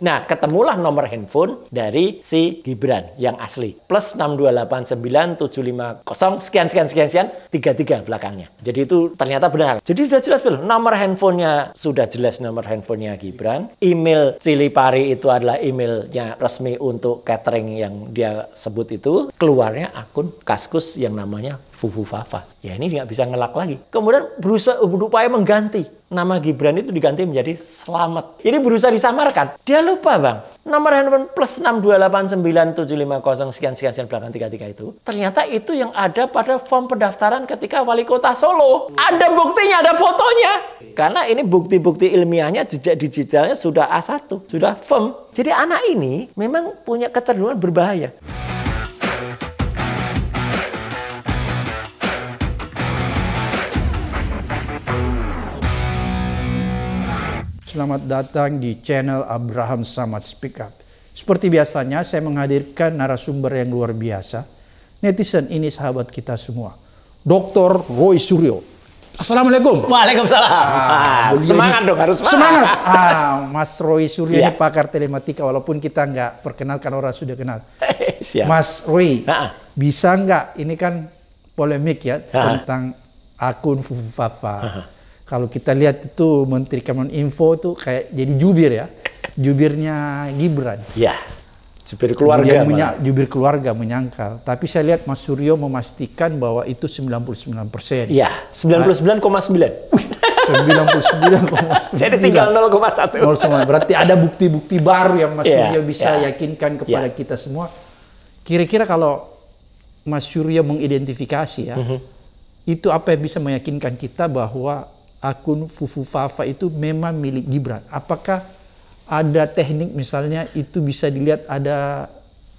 Nah, ketemulah nomor handphone dari si Gibran yang asli. Plus 6289750 sekian sekian sekian sekian 33 belakangnya. Jadi itu ternyata benar. Jadi sudah jelas belum? Nomor handphonenya sudah jelas nomor handphonenya Gibran. Email Cili Pari itu adalah emailnya resmi untuk catering yang dia sebut itu. Keluarnya akun Kaskus yang namanya Fufu fafa. Ya ini nggak bisa ngelak lagi. Kemudian berusaha berupaya mengganti. Nama Gibran itu diganti menjadi Selamat. Ini berusaha disamarkan. Dia lupa bang. Nomor handphone plus 6289750 sekian sekian sekian belakang 33 itu. Ternyata itu yang ada pada form pendaftaran ketika wali kota Solo. Ada buktinya, ada fotonya. Karena ini bukti-bukti ilmiahnya, jejak digitalnya sudah A1. Sudah firm. Jadi anak ini memang punya kecenderungan berbahaya. Selamat datang di channel Abraham Samad Speak Up. Seperti biasanya, saya menghadirkan narasumber yang luar biasa. Netizen ini sahabat kita semua. Dr. Roy Suryo. Assalamualaikum. Waalaikumsalam. Ah, semangat dong, harus semangat. semangat. Ah, Mas Roy Suryo ya. ini iya. pakar telematika, walaupun kita nggak perkenalkan orang sudah kenal. Siap. Mas Roy, ha. bisa nggak? Ini kan polemik ya ha. tentang akun Fufafa. Ha. Kalau kita lihat itu Menteri Kominfo itu kayak jadi jubir ya. Jubirnya Gibran. Iya. Jubir keluarga. Dia menya- jubir keluarga menyangkal. Tapi saya lihat Mas Suryo memastikan bahwa itu 99 persen. Iya, 99,9. 99,9. Jadi tinggal 0,1. 0,1. Berarti ada bukti-bukti baru yang Mas yeah, Suryo iya. bisa yeah. yakinkan iya. kepada yeah. kita semua. Kira-kira kalau Mas Suryo mengidentifikasi ya, mm -hmm. itu apa yang bisa meyakinkan kita bahwa akun Fufu Fafa itu memang milik Gibran. Apakah ada teknik misalnya itu bisa dilihat ada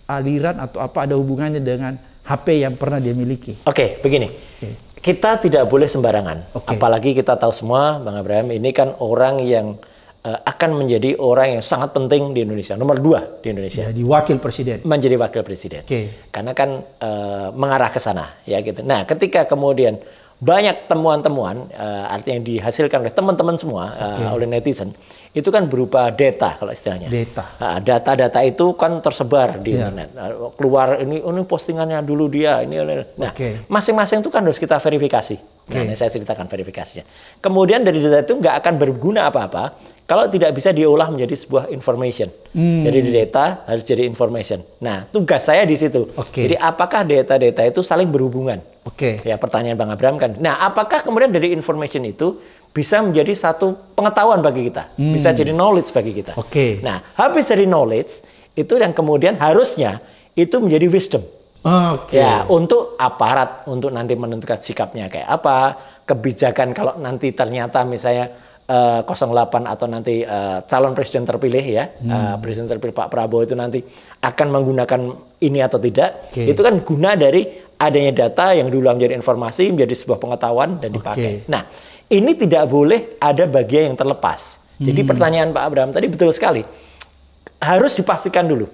aliran atau apa ada hubungannya dengan HP yang pernah dia miliki? Oke, okay, begini. Okay. Kita tidak boleh sembarangan. Okay. Apalagi kita tahu semua Bang Abraham ini kan orang yang uh, akan menjadi orang yang sangat penting di Indonesia. Nomor dua di Indonesia. Jadi wakil presiden. Menjadi wakil presiden. Okay. Karena kan uh, mengarah ke sana ya gitu. Nah, ketika kemudian banyak temuan-temuan uh, artinya yang dihasilkan oleh teman-teman semua eh, okay. uh, oleh netizen itu kan berupa data kalau istilahnya data uh, data-data itu kan tersebar di yeah. internet uh, keluar ini oh, ini postingannya dulu dia ini nah okay. masing-masing itu kan harus kita verifikasi okay. nah ini saya ceritakan verifikasinya kemudian dari data itu nggak akan berguna apa-apa kalau tidak bisa diolah menjadi sebuah information hmm. jadi data harus jadi information nah tugas saya di situ okay. jadi apakah data-data itu saling berhubungan Oke. Okay. Ya pertanyaan Bang Abraham kan. Nah, apakah kemudian dari information itu bisa menjadi satu pengetahuan bagi kita, hmm. bisa jadi knowledge bagi kita. Oke. Okay. Nah, habis dari knowledge itu yang kemudian harusnya itu menjadi wisdom. Oke. Okay. Ya, untuk aparat untuk nanti menentukan sikapnya kayak apa, kebijakan kalau nanti ternyata misalnya uh, eh, 08 atau nanti uh, calon presiden terpilih ya, hmm. uh, presiden terpilih Pak Prabowo itu nanti akan menggunakan ini atau tidak, okay. itu kan guna dari adanya data yang diulang menjadi informasi menjadi sebuah pengetahuan dan dipakai. Okay. Nah, ini tidak boleh ada bagian yang terlepas. Jadi hmm. pertanyaan Pak Abraham tadi betul sekali. Harus dipastikan dulu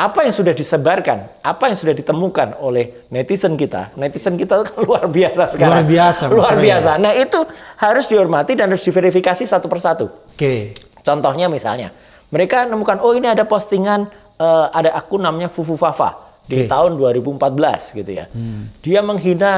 apa yang sudah disebarkan, apa yang sudah ditemukan oleh netizen kita. Netizen kita kan luar biasa sekarang. Luar biasa. Luar biasa. Nah, itu harus dihormati dan harus diverifikasi satu persatu. Oke. Okay. Contohnya misalnya, mereka menemukan oh ini ada postingan uh, ada akun namanya Fufu Fafa di okay. tahun 2014 gitu ya. Hmm. Dia menghina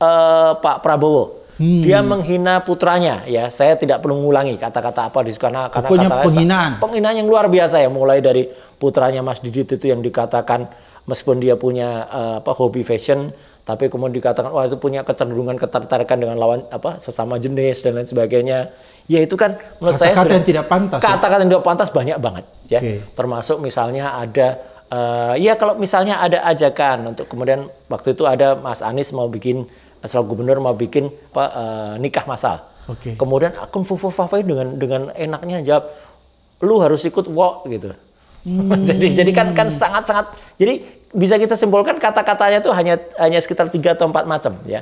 uh, Pak Prabowo. Hmm. Dia menghina putranya ya. Saya tidak perlu mengulangi kata-kata apa di karena karena Pokoknya kata penghinaan. Penghinaan yang luar biasa ya mulai dari putranya Mas Didit itu yang dikatakan meskipun dia punya uh, apa hobi fashion tapi kemudian dikatakan wah oh, itu punya kecenderungan ketertarikan dengan lawan apa sesama jenis dan lain sebagainya ya itu kan menurut kata -kata saya kata-kata yang tidak pantas ya. kata-kata ya? yang tidak pantas banyak banget ya okay. termasuk misalnya ada uh, ya kalau misalnya ada ajakan untuk kemudian waktu itu ada Mas Anies mau bikin asal gubernur mau bikin apa, uh, nikah masal. Okay. Kemudian akun Fufu Fafai dengan dengan enaknya jawab, lu harus ikut walk gitu. Hmm. jadi jadi kan kan sangat sangat jadi bisa kita simpulkan kata-katanya tuh hanya hanya sekitar tiga atau empat macam ya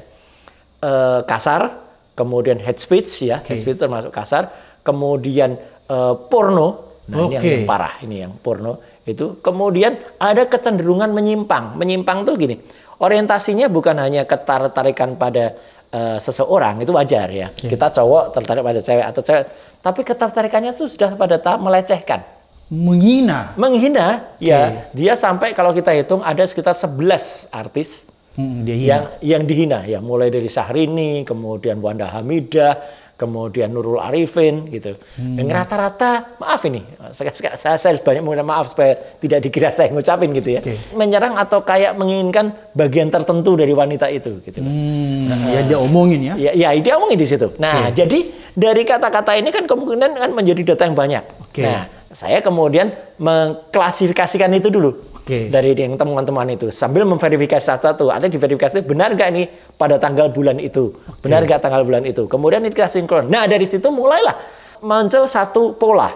uh, kasar kemudian head speech ya okay. head speech termasuk kasar kemudian uh, porno nah okay. ini yang, yang parah ini yang porno itu kemudian ada kecenderungan menyimpang menyimpang tuh gini orientasinya bukan hanya ketertarikan pada uh, seseorang itu wajar ya hmm. kita cowok tertarik pada cewek atau cewek tapi ketertarikannya itu sudah pada tahap melecehkan menghina menghina okay. ya dia sampai kalau kita hitung ada sekitar 11 artis hmm, dia yang yang dihina ya mulai dari Syahrini kemudian Wanda Hamidah kemudian Nurul Arifin gitu hmm. dan rata-rata maaf ini saya, saya, saya banyak mohon maaf supaya tidak dikira saya ngucapin gitu ya okay. menyerang atau kayak menginginkan bagian tertentu dari wanita itu gitu hmm. nah, ya dia omongin ya ya, ya dia omongin di situ nah okay. jadi dari kata-kata ini kan kemungkinan kan menjadi data yang banyak okay. nah saya kemudian mengklasifikasikan itu dulu okay. dari yang teman-teman itu sambil memverifikasi satu-satu artinya diverifikasi benar nggak ini pada tanggal bulan itu okay. benar nggak tanggal bulan itu kemudian kita sinkron nah dari situ mulailah muncul satu pola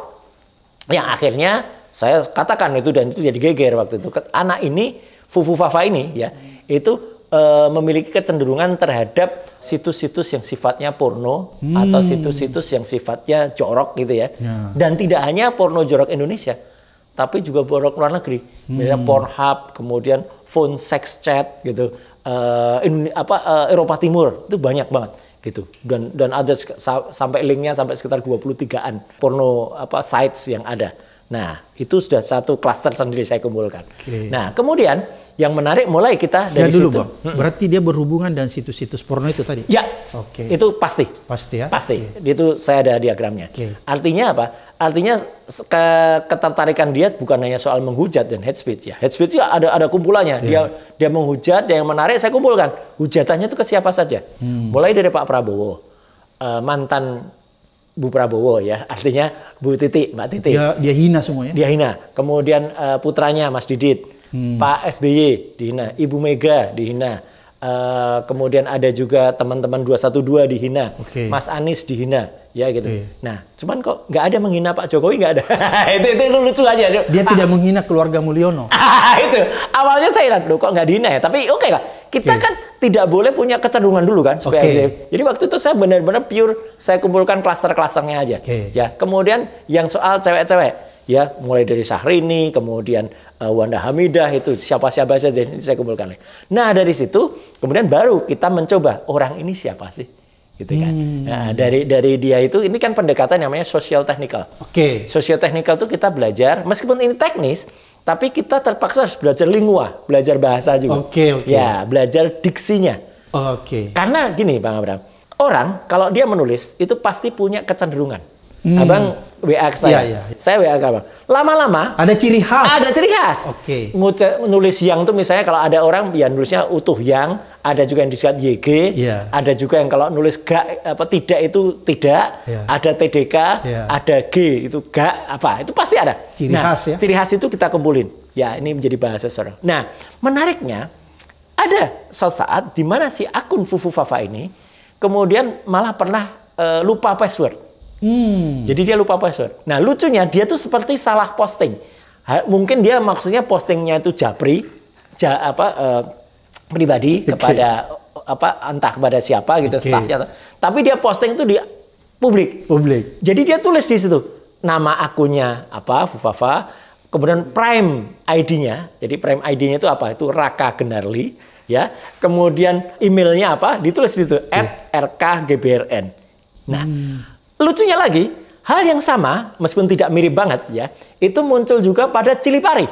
yang akhirnya saya katakan itu dan itu jadi geger waktu itu anak ini fufu fafa ini ya itu eh, memiliki kecenderungan terhadap situs-situs yang sifatnya porno hmm. atau situs-situs yang sifatnya jorok gitu ya. ya. Dan tidak hanya porno jorok Indonesia, tapi juga produk luar negeri, hmm. misalnya hmm. Pornhub, kemudian phone sex chat gitu, uh, apa uh, Eropa Timur itu banyak banget gitu dan dan ada sampai linknya sampai sekitar 23an porno apa sites yang ada Nah, itu sudah satu klaster sendiri saya kumpulkan. Okay. Nah, kemudian yang menarik mulai kita ya, dari ya dulu, situ. Bang. Berarti dia berhubungan dengan situs-situs porno itu tadi? Ya. Oke. Okay. Itu pasti. Pasti ya? Pasti. Okay. Itu saya ada diagramnya. Okay. Artinya apa? Artinya ke ketertarikan dia bukan hanya soal menghujat dan hate speech ya. Hate speech itu ya ada ada kumpulannya. Yeah. Dia dia menghujat, dia yang menarik saya kumpulkan. Hujatannya itu ke siapa saja. Hmm. Mulai dari Pak Prabowo, eh, mantan Bu Prabowo ya, artinya Bu Titi, Mbak Titi. Dia, dia hina semuanya. Dia hina. Kemudian uh, putranya Mas Didit, hmm. Pak SBY dihina, Ibu Mega dihina. Uh, kemudian ada juga teman-teman 212 dihina, okay. Mas Anies dihina ya gitu. Iya. Nah, cuman kok nggak ada menghina Pak Jokowi nggak ada. itu itu lucu aja. Dia ah. tidak menghina keluarga Mulyono. Ah, itu awalnya saya lihat, kok nggak dihina ya. Tapi oke okay lah, kita okay. kan tidak boleh punya kecenderungan dulu kan supaya okay. Jadi waktu itu saya benar-benar pure saya kumpulkan klaster-klasternya aja. Okay. Ya, kemudian yang soal cewek-cewek ya mulai dari Syahrini kemudian uh, Wanda Hamidah itu siapa-siapa saja ini saya kumpulkan. Nah dari situ kemudian baru kita mencoba orang ini siapa sih? gitu kan. Hmm. Nah, dari dari dia itu ini kan pendekatan namanya social technical. Oke. Okay. Social technical itu kita belajar meskipun ini teknis tapi kita terpaksa harus belajar lingua, belajar bahasa juga. Oke, okay, oke. Okay. Ya, belajar diksinya. Oke. Okay. Karena gini Bang Abraham, orang kalau dia menulis itu pasti punya kecenderungan. Hmm. Abang WA ke saya. Ya, ya. Saya WA ke abang. Lama-lama ada ciri khas. Ada ciri khas. Oke. Okay. Nulis yang tuh misalnya kalau ada orang ya nulisnya utuh yang, ada juga yang disingkat YG, ya. ada juga yang kalau nulis gak apa tidak itu tidak, ya. ada TDK, ya. ada G itu gak apa. Itu pasti ada. Ciri nah, khas ya. Ciri khas itu kita kumpulin. Ya, ini menjadi bahasa seorang. Nah, menariknya ada suatu saat di mana si akun Fufu Fafa ini kemudian malah pernah uh, lupa password Hmm. Jadi dia lupa password. Nah lucunya dia tuh seperti salah posting. Ha, mungkin dia maksudnya postingnya itu japri, ja, apa uh, pribadi okay. kepada apa entah kepada siapa gitu okay. staffnya. Tapi dia posting itu di publik. Publik. Jadi dia tulis di situ nama akunnya apa Fufafa, kemudian prime ID-nya. Jadi prime ID-nya itu apa? Itu Raka Genarli ya. Kemudian emailnya apa? Ditulis di situ yeah. @rkgbrn. Nah, hmm. Lucunya lagi, hal yang sama meskipun tidak mirip banget ya, itu muncul juga pada pari.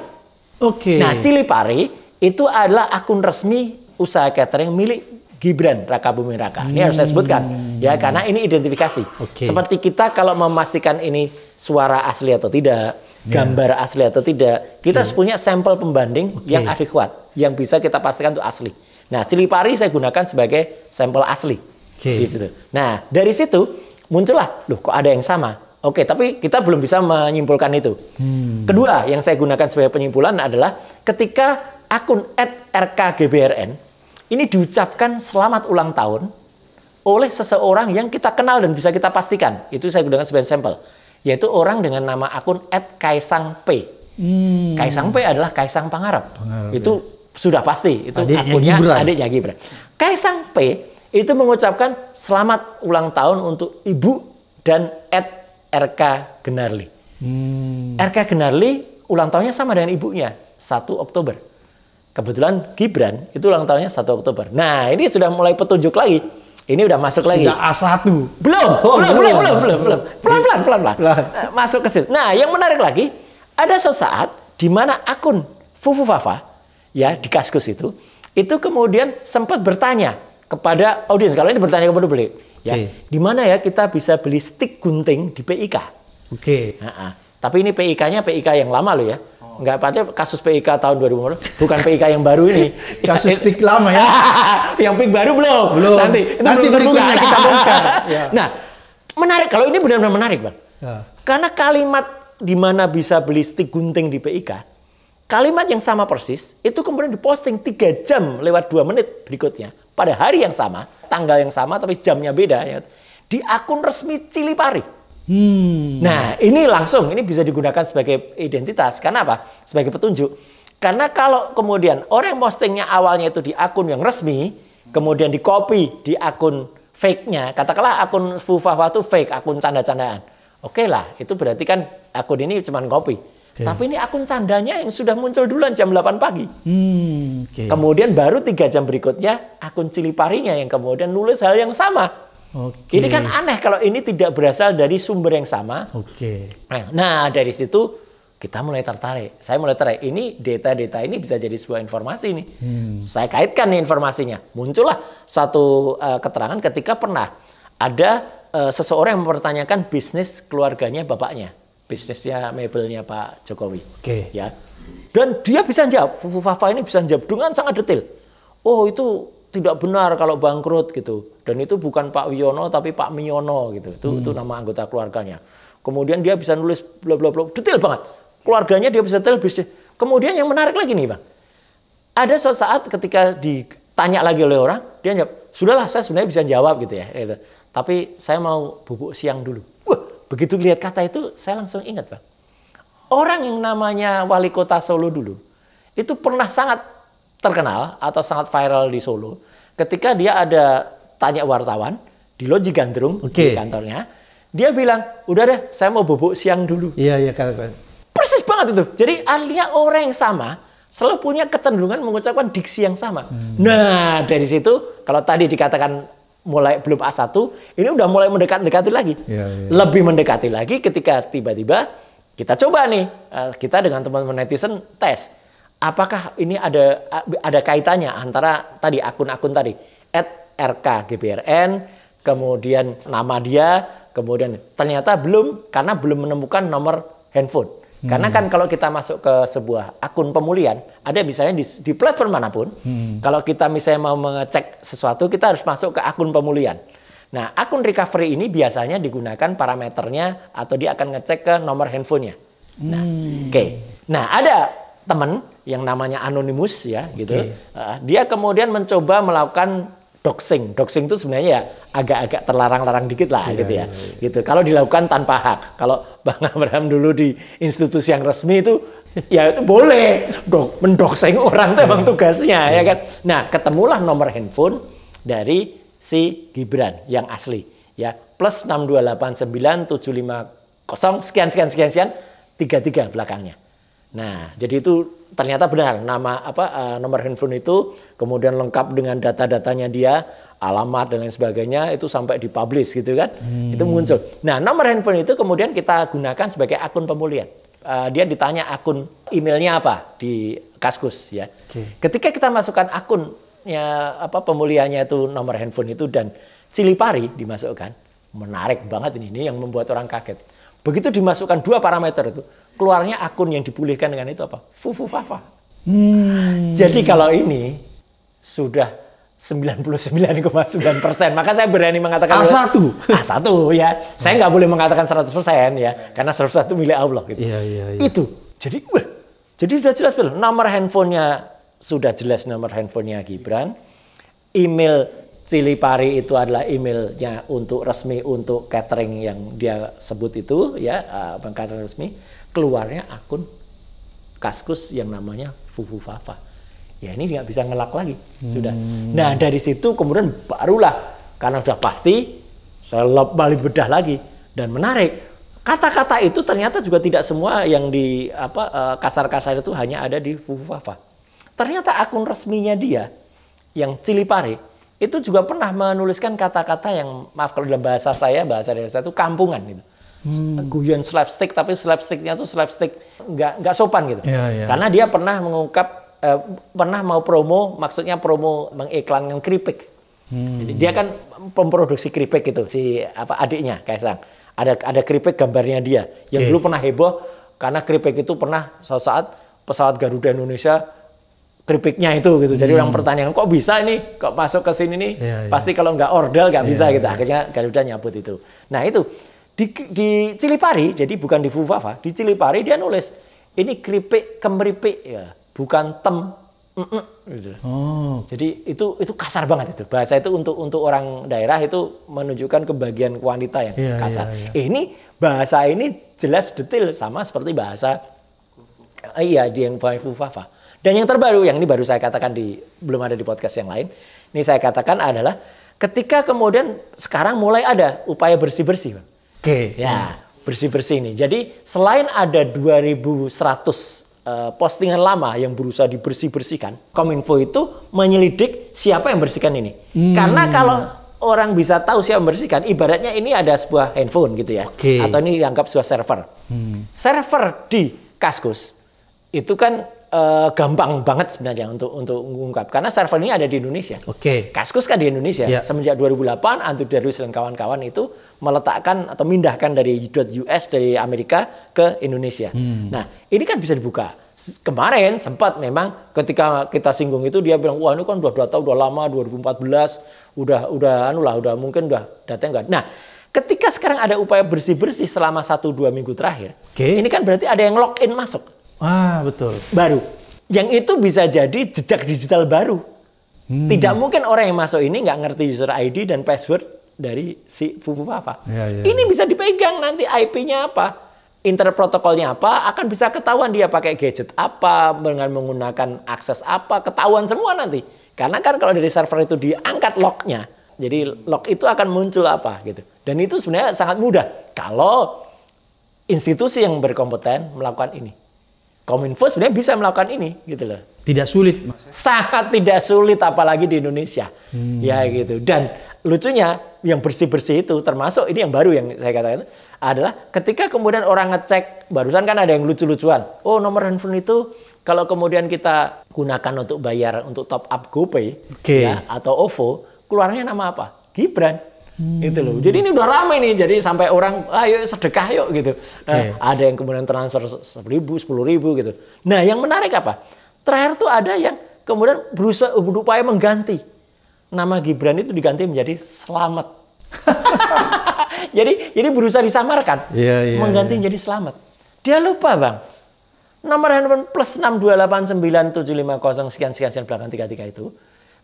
Oke. Okay. Nah, pari itu adalah akun resmi usaha catering milik Gibran Raka Bumi Raka. Ini harus saya hmm. sebutkan ya karena ini identifikasi. Okay. Seperti kita kalau memastikan ini suara asli atau tidak, yeah. gambar asli atau tidak, kita yeah. punya sampel pembanding okay. yang adekuat, yang bisa kita pastikan itu asli. Nah, cili pari saya gunakan sebagai sampel asli okay. di situ. Nah, dari situ muncullah, loh kok ada yang sama? Oke, tapi kita belum bisa menyimpulkan itu. Hmm. Kedua, yang saya gunakan sebagai penyimpulan adalah ketika akun @rkgbrn ini diucapkan selamat ulang tahun oleh seseorang yang kita kenal dan bisa kita pastikan. Itu saya gunakan sebagai sampel, yaitu orang dengan nama akun @kaisangp. Hmm. Kaisang adalah Kaisang Pangarap. itu ya. sudah pasti itu adiknya akunnya Gibran. adiknya Gibran. Kaisang P itu mengucapkan selamat ulang tahun untuk ibu dan Ed RK Genarli. Hmm. RK Genarli ulang tahunnya sama dengan ibunya, 1 Oktober. Kebetulan Gibran itu ulang tahunnya 1 Oktober. Nah, ini sudah mulai petunjuk lagi. Ini udah masuk sudah lagi. Sudah A1. Belum, oh, belum, belum, belum, belum, belum. Pelan-pelan, pelan-pelan. Eh, masuk ke situ. Nah, yang menarik lagi, ada suatu saat di mana akun Fufu Fafa ya di Kaskus itu itu kemudian sempat bertanya kepada audiens. Kalau ini bertanya kepada beliau, ya, okay. di mana ya kita bisa beli stick gunting di PIK? Oke. Okay. Nah, tapi ini PIK-nya PIK yang lama loh ya. Enggak patah kasus PIK tahun 2015, bukan PIK yang baru ini. kasus PIK lama ya. yang PIK baru belum. Belum. Nanti itu Nanti belum berikutnya kita bongkar. ya. Nah, menarik kalau ini benar-benar menarik, Bang. Ya. Karena kalimat di mana bisa beli stick gunting di PIK, kalimat yang sama persis itu kemudian diposting tiga jam lewat dua menit berikutnya pada hari yang sama, tanggal yang sama tapi jamnya beda ya, di akun resmi Pari. Hmm. Nah, ini langsung ini bisa digunakan sebagai identitas. Karena apa? Sebagai petunjuk. Karena kalau kemudian orang yang postingnya awalnya itu di akun yang resmi, kemudian di copy di akun fake-nya, katakanlah akun Fufahwa itu fake, akun canda-candaan. Oke okay lah, itu berarti kan akun ini cuma copy. Okay. Tapi ini akun candanya yang sudah muncul duluan jam 8 pagi. Hmm, okay. Kemudian baru tiga jam berikutnya akun Cili Ciliparinya yang kemudian nulis hal yang sama. Okay. Ini kan aneh kalau ini tidak berasal dari sumber yang sama. Oke. Okay. Nah, nah dari situ kita mulai tertarik. Saya mulai tertarik. Ini data-data ini bisa jadi sebuah informasi nih. Hmm. Saya kaitkan nih informasinya. Muncullah satu uh, keterangan ketika pernah ada uh, seseorang yang mempertanyakan bisnis keluarganya bapaknya bisnisnya mebelnya Pak Jokowi. Oke. Okay. Ya. Dan dia bisa jawab, Fufu Fafa ini bisa jawab dengan sangat detail. Oh itu tidak benar kalau bangkrut gitu. Dan itu bukan Pak Wiono tapi Pak Miono gitu. Itu, hmm. itu nama anggota keluarganya. Kemudian dia bisa nulis bla bla bla detail banget. Keluarganya dia bisa detail bisnis. Kemudian yang menarik lagi nih bang, ada suatu saat ketika ditanya lagi oleh orang, dia jawab, sudahlah saya sebenarnya bisa jawab gitu ya. Gitu. Tapi saya mau bubuk siang dulu. Begitu lihat kata itu, saya langsung ingat, Pak. Orang yang namanya wali kota Solo dulu, itu pernah sangat terkenal atau sangat viral di Solo ketika dia ada tanya wartawan di Loji Gandrung okay. di kantornya. Dia bilang, udah deh, saya mau bobok siang dulu. Iya, iya, kan. Persis banget itu. Jadi artinya orang yang sama, selalu punya kecenderungan mengucapkan diksi yang sama. Hmm. Nah, dari situ kalau tadi dikatakan mulai belum A1, ini udah mulai mendekat-dekati lagi. Ya, ya. Lebih mendekati lagi ketika tiba-tiba kita coba nih, eh, kita dengan teman-teman netizen tes. Apakah ini ada ada kaitannya antara tadi akun-akun tadi, at RKGBRN, kemudian nama dia, kemudian ternyata belum karena belum menemukan nomor handphone. Hmm. Karena kan kalau kita masuk ke sebuah akun pemulihan, ada misalnya di, di platform manapun, hmm. kalau kita misalnya mau mengecek sesuatu, kita harus masuk ke akun pemulihan. Nah, akun recovery ini biasanya digunakan parameternya atau dia akan ngecek ke nomor handphonenya. Nah, hmm. oke. Okay. Nah, ada teman yang namanya anonymous ya, okay. gitu. Uh, dia kemudian mencoba melakukan doxing. Doxing itu sebenarnya ya agak-agak terlarang-larang dikit lah yeah, gitu ya. Yeah, yeah. Gitu. Kalau dilakukan tanpa hak. Kalau Bang Abraham dulu di institusi yang resmi itu ya itu boleh dok mendoxing orang itu emang iya. tugasnya ya iya. kan. Nah, ketemulah nomor handphone dari si Gibran yang asli ya. Plus 6289750 sekian sekian sekian sekian 33 belakangnya. Nah, jadi itu ternyata benar nama apa uh, nomor handphone itu kemudian lengkap dengan data-datanya dia, alamat dan lain sebagainya itu sampai dipublish gitu kan. Hmm. Itu muncul. Nah, nomor handphone itu kemudian kita gunakan sebagai akun pemulihan. Uh, dia ditanya akun emailnya apa di Kaskus ya. Okay. Ketika kita masukkan akun ya apa pemulihannya itu nomor handphone itu dan cili pari dimasukkan, menarik banget ini, ini yang membuat orang kaget Begitu dimasukkan dua parameter itu, keluarnya akun yang dipulihkan dengan itu apa? Fufu Fafa. Hmm. Jadi kalau ini sudah 99,9 persen, maka saya berani mengatakan A1. A1 ya. Saya nggak boleh mengatakan 100 persen ya, karena 101 milik Allah gitu. Iya, iya, iya. Itu. Jadi, wah, jadi sudah jelas belum? Nomor handphonenya sudah jelas nomor handphonenya Gibran, email Cili Pari itu adalah emailnya untuk resmi untuk catering yang dia sebut itu ya bank ah, catering resmi keluarnya akun kaskus yang namanya Fufu Fafa ya ini nggak bisa ngelak lagi sudah hmm. nah dari situ kemudian barulah karena sudah pasti saya balik bedah lagi dan menarik kata-kata itu ternyata juga tidak semua yang di apa eh, kasar-kasar itu hanya ada di Fufu Fafa ternyata akun resminya dia yang Cili Pari itu juga pernah menuliskan kata-kata yang maaf kalau dalam bahasa saya bahasa dari saya itu kampungan gitu hmm. guyon slapstick tapi slapsticknya tuh slapstick nggak nggak sopan gitu yeah, yeah. karena dia pernah mengungkap eh, pernah mau promo maksudnya promo mengiklankan keripik hmm. jadi dia kan pemproduksi keripik gitu si apa adiknya Kaisang ada ada keripik gambarnya dia yang okay. dulu pernah heboh karena keripik itu pernah suatu saat pesawat Garuda Indonesia keripiknya itu gitu. Jadi hmm. orang pertanyaan kok bisa ini kok masuk ke sini nih? Ya, Pasti iya. Pasti kalau nggak order nggak ya, bisa iya, gitu. Iya. Akhirnya Garuda nyabut itu. Nah itu di, di Cilipari, jadi bukan di Fufafa, di Cilipari dia nulis ini keripik kemeripik ya, bukan tem. gitu. Oh. Jadi itu itu kasar banget itu bahasa itu untuk untuk orang daerah itu menunjukkan kebagian wanita yang ya, kasar. Ya, Ini bahasa ini jelas detail sama seperti bahasa iya di yang Fufafa dan yang terbaru, yang ini baru saya katakan di belum ada di podcast yang lain, ini saya katakan adalah ketika kemudian sekarang mulai ada upaya bersih bersih, Oke. Okay. Ya bersih bersih ini. Jadi selain ada 2.100 e, postingan lama yang berusaha dibersih bersihkan, kominfo itu menyelidik siapa yang bersihkan ini. Hmm. Karena kalau orang bisa tahu siapa yang bersihkan, Ibaratnya ini ada sebuah handphone gitu ya, okay. atau ini dianggap sebuah server. Hmm. Server di Kaskus itu kan uh, gampang banget sebenarnya untuk untuk mengungkap karena server ini ada di Indonesia. Oke. Okay. Kaskus kan di Indonesia. Yeah. Semenjak 2008 Antu Darwis dan kawan-kawan itu meletakkan atau mindahkan dari .us dari Amerika ke Indonesia. Hmm. Nah, ini kan bisa dibuka. Kemarin sempat memang ketika kita singgung itu dia bilang, "Wah, ini kan udah dua tahun, udah lama 2014, udah udah anu lah, udah mungkin udah datang kan." Nah, ketika sekarang ada upaya bersih-bersih selama satu dua minggu terakhir, okay. ini kan berarti ada yang login masuk. Ah, betul. Baru. Yang itu bisa jadi jejak digital baru. Hmm. Tidak mungkin orang yang masuk ini nggak ngerti user ID dan password dari si Fufu papa. Ya, ya, ini ya. bisa dipegang nanti IP-nya apa, internet protokolnya apa, akan bisa ketahuan dia pakai gadget apa, dengan menggunakan akses apa, ketahuan semua nanti. Karena kan kalau dari server itu diangkat lognya, jadi log itu akan muncul apa gitu. Dan itu sebenarnya sangat mudah kalau institusi yang berkompeten melakukan ini. Kominfo sebenarnya bisa melakukan ini gitu loh. Tidak sulit, Sangat tidak sulit apalagi di Indonesia. Hmm. Ya gitu. Dan lucunya yang bersih-bersih itu termasuk ini yang baru yang saya katakan adalah ketika kemudian orang ngecek barusan kan ada yang lucu-lucuan. Oh, nomor handphone itu kalau kemudian kita gunakan untuk bayar untuk top up GoPay okay. ya atau OVO, keluarnya nama apa? Gibran. Hmm. Itu loh. Jadi ini udah ramai nih. Jadi sampai orang ayo ah, sedekah yuk gitu. Eh, okay. Nah, ada yang kemudian transfer seribu, sepuluh ribu gitu. Nah yang menarik apa? Terakhir tuh ada yang kemudian berusaha berupaya mengganti nama Gibran itu diganti menjadi Selamat. jadi jadi berusaha disamarkan, yeah, yeah, mengganti yeah. menjadi Selamat. Dia lupa bang. Nomor handphone plus 6289750 sekian sekian sekian belakang 33 itu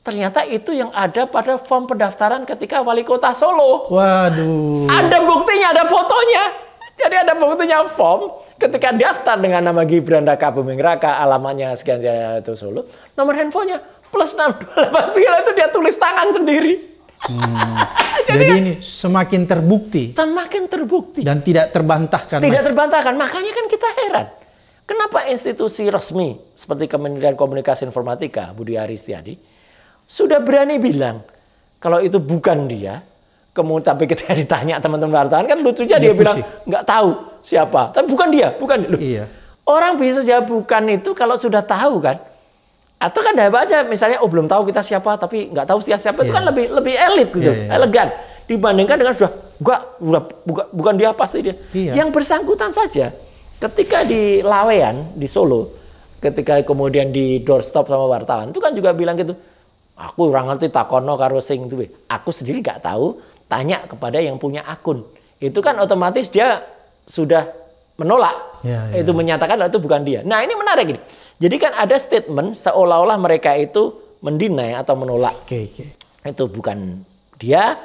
Ternyata itu yang ada pada form pendaftaran ketika wali kota Solo. Waduh. Ada buktinya, ada fotonya. Jadi ada buktinya form ketika daftar dengan nama Gibran Raka Buming Raka, alamatnya sekian saya itu Solo, nomor handphonenya plus 628 segala itu dia tulis tangan sendiri. Hmm. Jadi, Jadi kan ini semakin terbukti. Semakin terbukti. Dan tidak terbantahkan. Tidak terbantahkan. Makanya kan kita heran. Kenapa institusi resmi seperti Kementerian Komunikasi Informatika, Budi Aristiadi, sudah berani bilang kalau itu bukan dia. Kemudian tapi kita ditanya teman-teman wartawan kan lucunya dia, bilang nggak tahu siapa. Tapi bukan dia, bukan. dia Iya. Orang bisa jawab bukan itu kalau sudah tahu kan. Atau kan dapat aja misalnya oh belum tahu kita siapa tapi nggak tahu siapa siapa itu kan iya. lebih lebih elit gitu, ya, ya. elegan dibandingkan dengan sudah enggak udah bukan, bukan dia pasti dia. Iya. Yang bersangkutan saja ketika di Lawean di Solo ketika kemudian di doorstop sama wartawan itu kan juga bilang gitu Aku orang ngerti takono karo sing duwe. Aku sendiri nggak tahu, tanya kepada yang punya akun. Itu kan otomatis dia sudah menolak. Ya, ya. Itu menyatakan itu bukan dia. Nah, ini menarik ini. Jadi kan ada statement seolah-olah mereka itu mendinai atau menolak. Oke, oke. Itu bukan dia.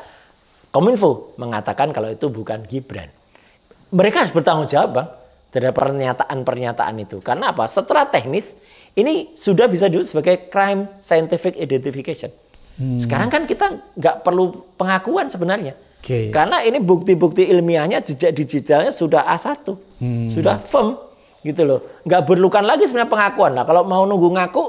Kominfo mengatakan kalau itu bukan Gibran. Mereka harus bertanggung jawab, Bang, terhadap pernyataan-pernyataan itu. Karena apa? Setelah teknis ini sudah bisa disebut sebagai crime scientific identification. Hmm. Sekarang kan kita nggak perlu pengakuan sebenarnya. Okay. Karena ini bukti-bukti ilmiahnya jejak digitalnya sudah A1. Hmm. Sudah firm gitu loh. Nggak berlukan lagi sebenarnya pengakuan. Nah, kalau mau nunggu ngaku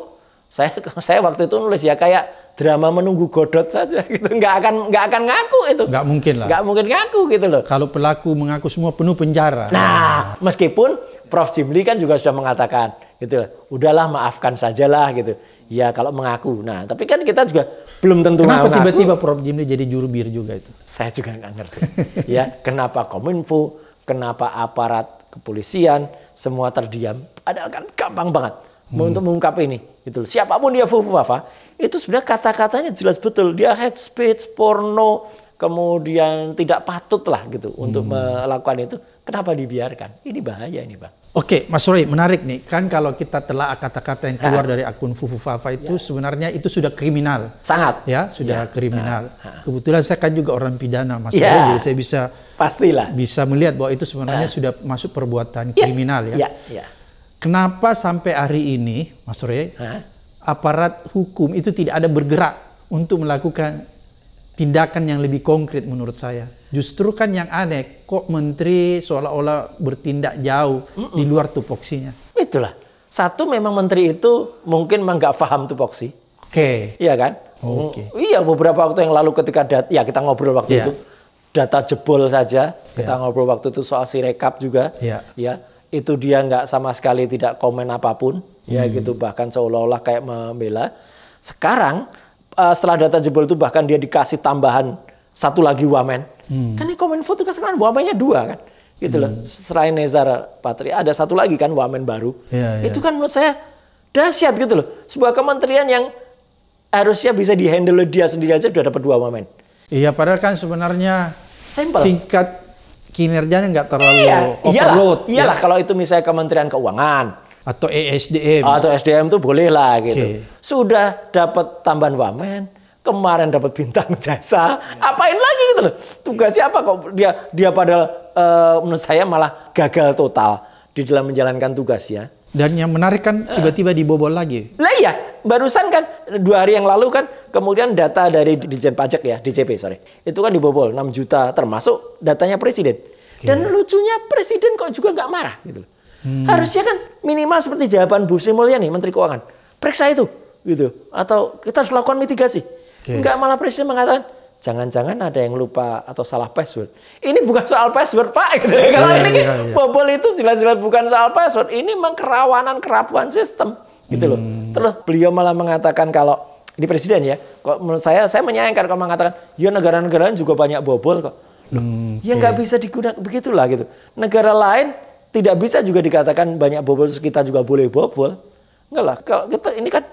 saya saya waktu itu nulis ya kayak drama menunggu godot saja gitu nggak akan nggak akan ngaku itu nggak mungkin lah nggak mungkin ngaku gitu loh kalau pelaku mengaku semua penuh penjara nah meskipun Prof Jimli kan juga sudah mengatakan gitu udahlah maafkan sajalah gitu ya kalau mengaku nah tapi kan kita juga belum tentu kenapa mengaku. tiba-tiba Prof Jimny jadi juru bir juga itu saya juga nggak ngerti ya kenapa kominfo kenapa aparat kepolisian semua terdiam padahal kan gampang banget hmm. untuk mengungkap ini itu siapapun dia Fufu apa itu sebenarnya kata-katanya jelas betul dia head speech porno kemudian tidak patut lah gitu hmm. untuk melakukan itu Kenapa dibiarkan? Ini bahaya ini, Bang. Oke, Mas Roy, menarik nih. Kan kalau kita telah kata-kata yang keluar ha. dari akun Fufu Fafa itu ya. sebenarnya itu sudah kriminal. Sangat. Ya, sudah ya. kriminal. Ha. Kebetulan saya kan juga orang pidana, Mas ya. Roy, jadi saya bisa pastilah bisa melihat bahwa itu sebenarnya ha. sudah masuk perbuatan ya. kriminal ya. Ya. ya. Kenapa sampai hari ini, Mas Roy, ha. aparat hukum itu tidak ada bergerak untuk melakukan tindakan yang lebih konkret menurut saya? Justru kan yang aneh, kok menteri seolah-olah bertindak jauh mm -mm. di luar tupoksinya. Itulah. Satu memang menteri itu mungkin memang nggak paham tupoksi. Oke. Okay. Iya kan? Oke. Okay. Mm, iya beberapa waktu yang lalu ketika dat ya kita ngobrol waktu yeah. itu data jebol saja yeah. kita iya. ngobrol waktu itu soal si rekap juga. Iya. Yeah. Ya itu dia nggak sama sekali tidak komen apapun ya, hmm. ya gitu bahkan seolah-olah kayak membela. Sekarang uh, setelah data jebol itu bahkan dia dikasih tambahan satu lagi wamen Hmm. Kan di Kominfo tugas kan wamennya dua kan. Gitu hmm. loh. Selain Nezar Patria ada satu lagi kan wamen baru. Yeah, yeah. Itu kan menurut saya dahsyat gitu loh. Sebuah kementerian yang harusnya bisa dihandle dia sendiri aja sudah dapat dua wamen. Iya, padahal kan sebenarnya Simple. tingkat kinerjanya nggak terlalu iya, overload. Iyalah, iyalah ya. kalau itu misalnya Kementerian Keuangan atau ESDM atau SDM tuh boleh lah gitu. Okay. Sudah dapat tambahan wamen, kemarin dapat bintang jasa, ya. apain lagi gitu loh. Tugasnya iya. apa kok dia dia pada uh, eh, menurut saya malah gagal total di dalam menjalankan tugas ya. Dan yang menarik kan eh. tiba-tiba dibobol lagi. Lah iya, barusan kan dua hari yang lalu kan kemudian data dari Dijen Pajak ya, DJP sorry. Itu kan dibobol 6 juta termasuk datanya presiden. Okay. Dan lucunya presiden kok juga nggak marah gitu loh. Hmm. Harusnya kan minimal seperti jawaban Bu Sri Mulyani Menteri Keuangan. Periksa itu gitu atau kita harus lakukan mitigasi Okay. Enggak malah presiden mengatakan jangan-jangan ada yang lupa atau salah password. Ini bukan soal password Pak. Gitu. Karena yeah, ini yeah, yeah. Iya. bobol itu jelas-jelas bukan soal password. Ini memang kerawanan kerapuan sistem gitu loh. Hmm. Terus beliau malah mengatakan kalau ini presiden ya, kok menurut saya saya menyayangkan kalau mengatakan ya negara-negara lain juga banyak bobol kok. Loh, hmm, okay. ya nggak bisa digunakan begitulah gitu. Negara lain tidak bisa juga dikatakan banyak bobol terus kita juga boleh bobol. Enggak lah, kalau kita ini kan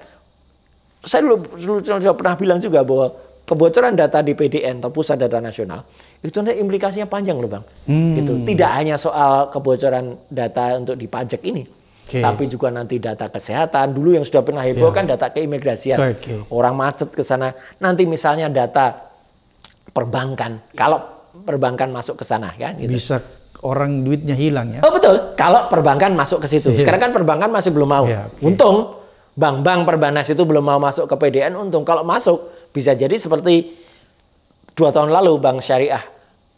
saya dulu, dulu dulu pernah bilang juga bahwa kebocoran data di PDN atau Pusat Data Nasional itu nanti implikasinya panjang loh bang. Hmm. Gitu. Tidak hanya soal kebocoran data untuk di pajak ini, okay. tapi juga nanti data kesehatan. Dulu yang sudah pernah heboh yeah. kan data keimigrasian, okay. orang macet ke sana. Nanti misalnya data perbankan, kalau perbankan masuk ke sana kan. Gitu. Bisa orang duitnya hilang ya. Oh betul, kalau perbankan masuk ke situ. Yeah. Sekarang kan perbankan masih belum mau. Yeah, okay. Untung bank-bank perbanas itu belum mau masuk ke PDN untung. Kalau masuk bisa jadi seperti dua tahun lalu bank syariah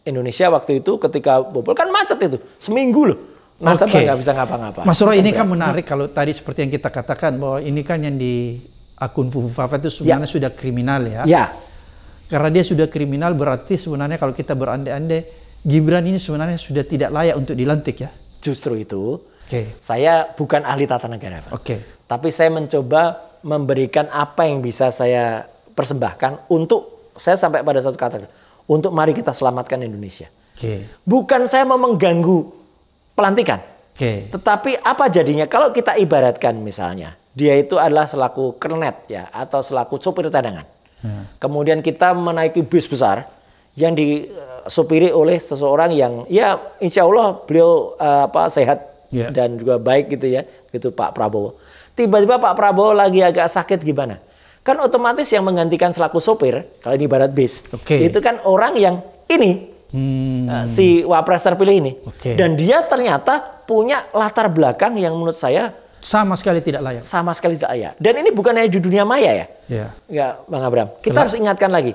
Indonesia waktu itu ketika bobol kan macet itu seminggu loh. Masa okay. nggak bisa ngapa-ngapa. Mas Roy ini kan menarik kalau tadi seperti yang kita katakan bahwa ini kan yang di akun Fufu Fafa itu ya. sebenarnya ya. sudah kriminal ya. Ya. Karena dia sudah kriminal berarti sebenarnya kalau kita berandai-andai Gibran ini sebenarnya sudah tidak layak untuk dilantik ya. Justru itu. Okay. Saya bukan ahli tata negara. Oke. Okay. Tapi saya mencoba memberikan apa yang bisa saya persembahkan untuk saya sampai pada satu kata untuk mari kita selamatkan Indonesia. Okay. Bukan saya mau mengganggu pelantikan. Okay. Tetapi apa jadinya kalau kita ibaratkan misalnya dia itu adalah selaku kernet ya atau selaku sopir cadangan. Hmm. Kemudian kita menaiki bus besar yang disopiri oleh seseorang yang ya insya Allah beliau uh, apa sehat yeah. dan juga baik gitu ya gitu Pak Prabowo tiba-tiba Pak Prabowo lagi agak sakit gimana? Kan otomatis yang menggantikan selaku sopir, kalau ini barat bis, okay. itu kan orang yang ini, hmm. Nah, si Wapres terpilih ini. Okay. Dan dia ternyata punya latar belakang yang menurut saya sama sekali tidak layak. Sama sekali tidak layak. Dan ini bukan hanya di dunia maya ya. Yeah. Ya, Bang Abraham. Kita Kelak. harus ingatkan lagi.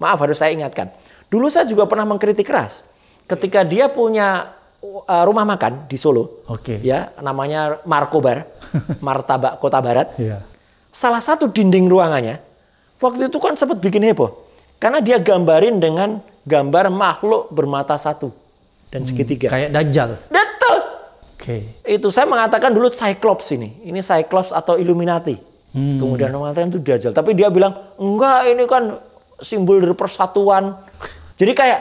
Maaf harus saya ingatkan. Dulu saya juga pernah mengkritik keras ketika dia punya uh, rumah makan di Solo. Oke. Okay. Ya, namanya Markobar, Martabak Kota Barat. Yeah. Salah satu dinding ruangannya waktu itu kan sempat bikin heboh karena dia gambarin dengan gambar makhluk bermata satu dan hmm, segitiga. Hmm, kayak dajjal. Betul. Oke. Okay. Itu saya mengatakan dulu Cyclops ini. Ini Cyclops atau Illuminati. Hmm. Kemudian mengatakan itu dajjal, tapi dia bilang enggak ini kan simbol dari persatuan. Jadi kayak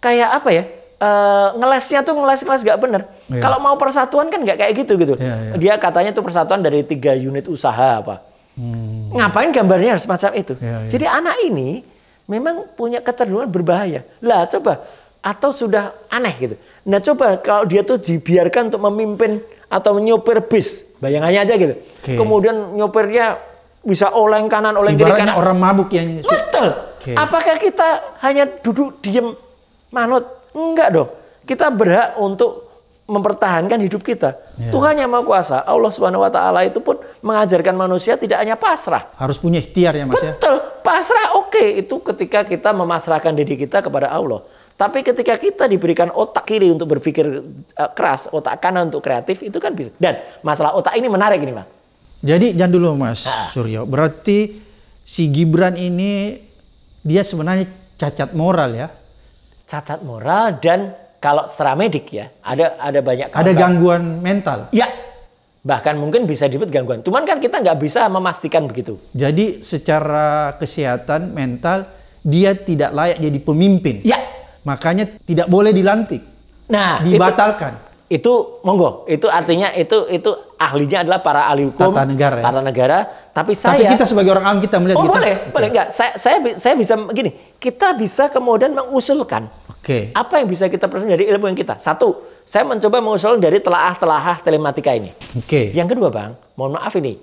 kayak apa ya? Uh, ngelesnya tuh ngeles-ngeles gak bener. Yeah. Kalau mau persatuan kan gak kayak gitu gitu. Yeah, yeah. Dia katanya tuh persatuan dari tiga unit usaha apa. Hmm. Ngapain gambarnya harus macam itu? Yeah, yeah. Jadi anak ini memang punya kecenderungan berbahaya. Lah coba atau sudah aneh gitu. Nah coba kalau dia tuh dibiarkan untuk memimpin atau menyopir bis, bayangannya aja gitu. Okay. Kemudian nyopirnya bisa oleng kanan, oleng kiri kanan. orang mabuk yang betul. Okay. Apakah kita hanya duduk diem manut Enggak dong. Kita berhak untuk mempertahankan hidup kita. Ya. Tuhan yang Maha Kuasa, Allah Subhanahu wa taala itu pun mengajarkan manusia tidak hanya pasrah. Harus punya ikhtiar ya, Mas Betul. ya. Betul. Pasrah oke okay. itu ketika kita memasrahkan diri kita kepada Allah. Tapi ketika kita diberikan otak kiri untuk berpikir uh, keras, otak kanan untuk kreatif, itu kan bisa. Dan masalah otak ini menarik ini, Mas. Jadi jangan dulu, Mas ha. Ah. Suryo. Berarti si Gibran ini dia sebenarnya cacat moral ya? cacat moral dan kalau secara medik ya ada ada banyak ada gangguan mental ya bahkan mungkin bisa disebut gangguan cuman kan kita nggak bisa memastikan begitu jadi secara kesehatan mental dia tidak layak jadi pemimpin ya makanya tidak boleh dilantik nah dibatalkan itu monggo itu artinya itu itu ahlinya adalah para ahli hukum tata negara ya. tata negara tapi saya tapi kita sebagai orang awam kita melihat oh, kita, boleh kita. boleh enggak saya saya saya bisa begini kita bisa kemudian mengusulkan oke okay. apa yang bisa kita peroleh dari ilmu yang kita satu saya mencoba mengusulkan dari telaah-telaah telematika ini oke okay. yang kedua bang mohon maaf ini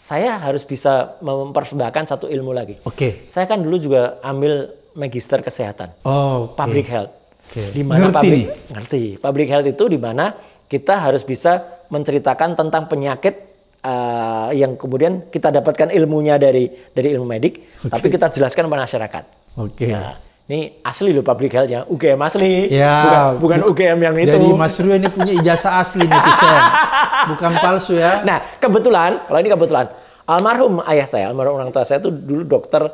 saya harus bisa mempersembahkan satu ilmu lagi oke okay. saya kan dulu juga ambil magister kesehatan oh okay. public health Okay. Di ngerti public, nih. ngerti. Public health itu di mana kita harus bisa menceritakan tentang penyakit uh, yang kemudian kita dapatkan ilmunya dari dari ilmu medik, okay. tapi kita jelaskan kepada masyarakat. Oke. Okay. Nah, ini asli loh public health ya, UGM asli. Ya, bukan, bukan UGM yang itu. Jadi Mas Rio ini punya ijazah asli netizen. bukan palsu ya. Nah, kebetulan, kalau ini kebetulan, almarhum ayah saya, almarhum orang tua saya itu dulu dokter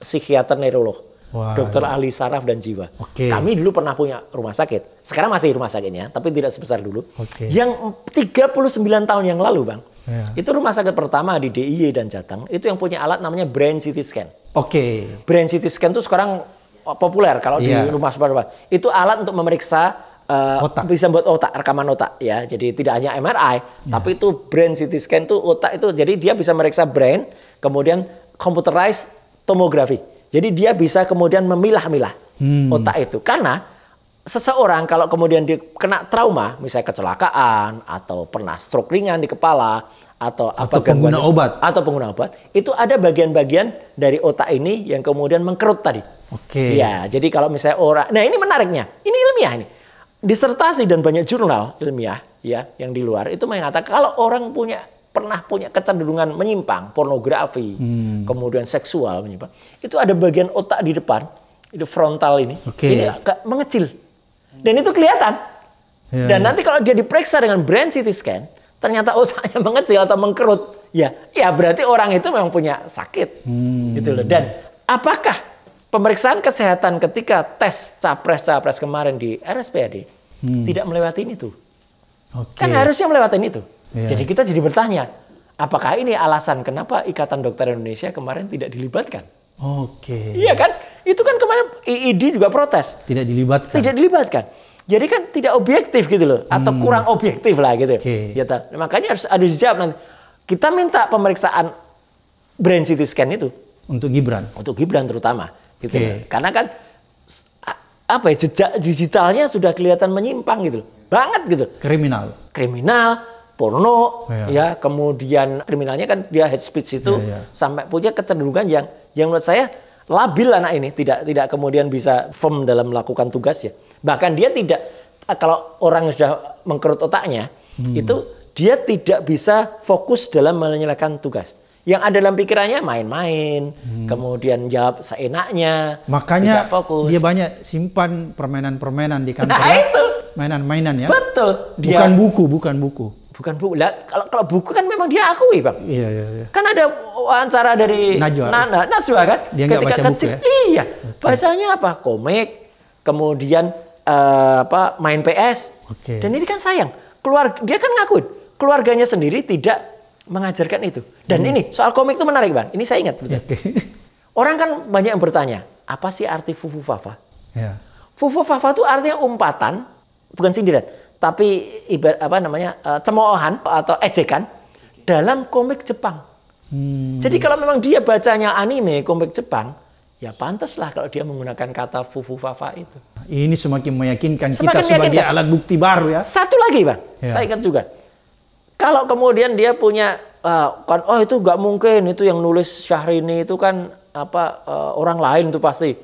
psikiater neurolog. Wow. Dokter iya. ahli saraf dan jiwa. Okay. Kami dulu pernah punya rumah sakit. Sekarang masih rumah sakitnya, tapi tidak sebesar dulu. Okay. Yang 39 tahun yang lalu, Bang. Yeah. Itu rumah sakit pertama di DIY dan Jateng, itu yang punya alat namanya brain CT scan. Oke. Okay. Brain CT scan itu sekarang oh, populer kalau yeah. di iya. rumah sakit. Itu alat untuk memeriksa uh, otak. bisa buat otak, rekaman otak ya. Jadi tidak hanya MRI, yeah. tapi itu brain CT scan itu otak itu jadi dia bisa meriksa brain, kemudian computerized tomografi. Jadi dia bisa kemudian memilah-milah hmm. otak itu. Karena seseorang kalau kemudian dikena trauma, misalnya kecelakaan atau pernah stroke ringan di kepala atau, atau apa pengguna gangguan, obat atau pengguna obat, itu ada bagian-bagian dari otak ini yang kemudian mengkerut tadi. Oke. Okay. Ya, jadi kalau misalnya orang, nah ini menariknya, ini ilmiah ini. Disertasi dan banyak jurnal ilmiah ya yang di luar itu mengatakan kalau orang punya pernah punya kecenderungan menyimpang, pornografi, hmm. kemudian seksual menyimpang, itu ada bagian otak di depan, itu frontal ini, okay. ini agak mengecil. Dan itu kelihatan. Yeah. Dan nanti kalau dia diperiksa dengan brain CT scan, ternyata otaknya mengecil atau mengkerut, ya, ya berarti orang itu memang punya sakit, hmm. gitu loh. Dan apakah pemeriksaan kesehatan ketika tes capres-capres kemarin di RSPAD hmm. tidak melewati itu? Okay. Kan harusnya melewati itu. Yeah. Jadi kita jadi bertanya, apakah ini alasan kenapa Ikatan Dokter Indonesia kemarin tidak dilibatkan? Oke. Okay. Iya kan? Itu kan kemarin IID juga protes. Tidak dilibatkan. Tidak dilibatkan. Jadi kan tidak objektif gitu loh, atau hmm. kurang objektif lah gitu. Okay. Ya, nah, makanya harus ada jawab nanti. Kita minta pemeriksaan brain CT scan itu untuk Gibran. Untuk Gibran terutama gitu. Okay. Karena kan apa ya jejak digitalnya sudah kelihatan menyimpang gitu loh. Banget gitu. Kriminal. Kriminal, porno ya. ya kemudian kriminalnya kan dia hate speech itu ya, ya. sampai punya kecenderungan yang yang menurut saya labil anak ini tidak tidak kemudian bisa firm dalam melakukan tugas ya bahkan dia tidak kalau orang sudah mengkerut otaknya hmm. itu dia tidak bisa fokus dalam menyelesaikan tugas yang ada dalam pikirannya main-main, hmm. kemudian jawab seenaknya. Makanya fokus. dia banyak simpan permainan-permainan di kantor. Nah, mainan-mainan ya. Betul. Dia, bukan buku, bukan buku bukan buku. Lah, kalau kalau buku kan memang dia akui, Bang. Iya, iya, iya. Kan ada wawancara dari Najwa. Nana, Najwa kan? Dia nggak baca kecil, ya? iya. Biasanya apa? Komik, kemudian uh, apa? main PS. Okay. Dan ini kan sayang. Keluarga dia kan ngakuin, keluarganya sendiri tidak mengajarkan itu. Dan hmm. ini soal komik itu menarik, Bang. Ini saya ingat betul. Okay. Orang kan banyak yang bertanya, apa sih arti fufu fafa? Yeah. Fufu fafa itu artinya umpatan, bukan sindiran tapi ibarat apa namanya uh, cemoohan atau ejekan dalam komik Jepang. Hmm. Jadi kalau memang dia bacanya anime komik Jepang, ya pantaslah kalau dia menggunakan kata fufu fafa itu. Ini semakin meyakinkan semakin kita sebagai meyakinkan. alat bukti baru ya. Satu lagi bang, ya. saya ingat juga. Kalau kemudian dia punya uh, kan, oh itu nggak mungkin itu yang nulis Syahrini itu kan apa uh, orang lain itu pasti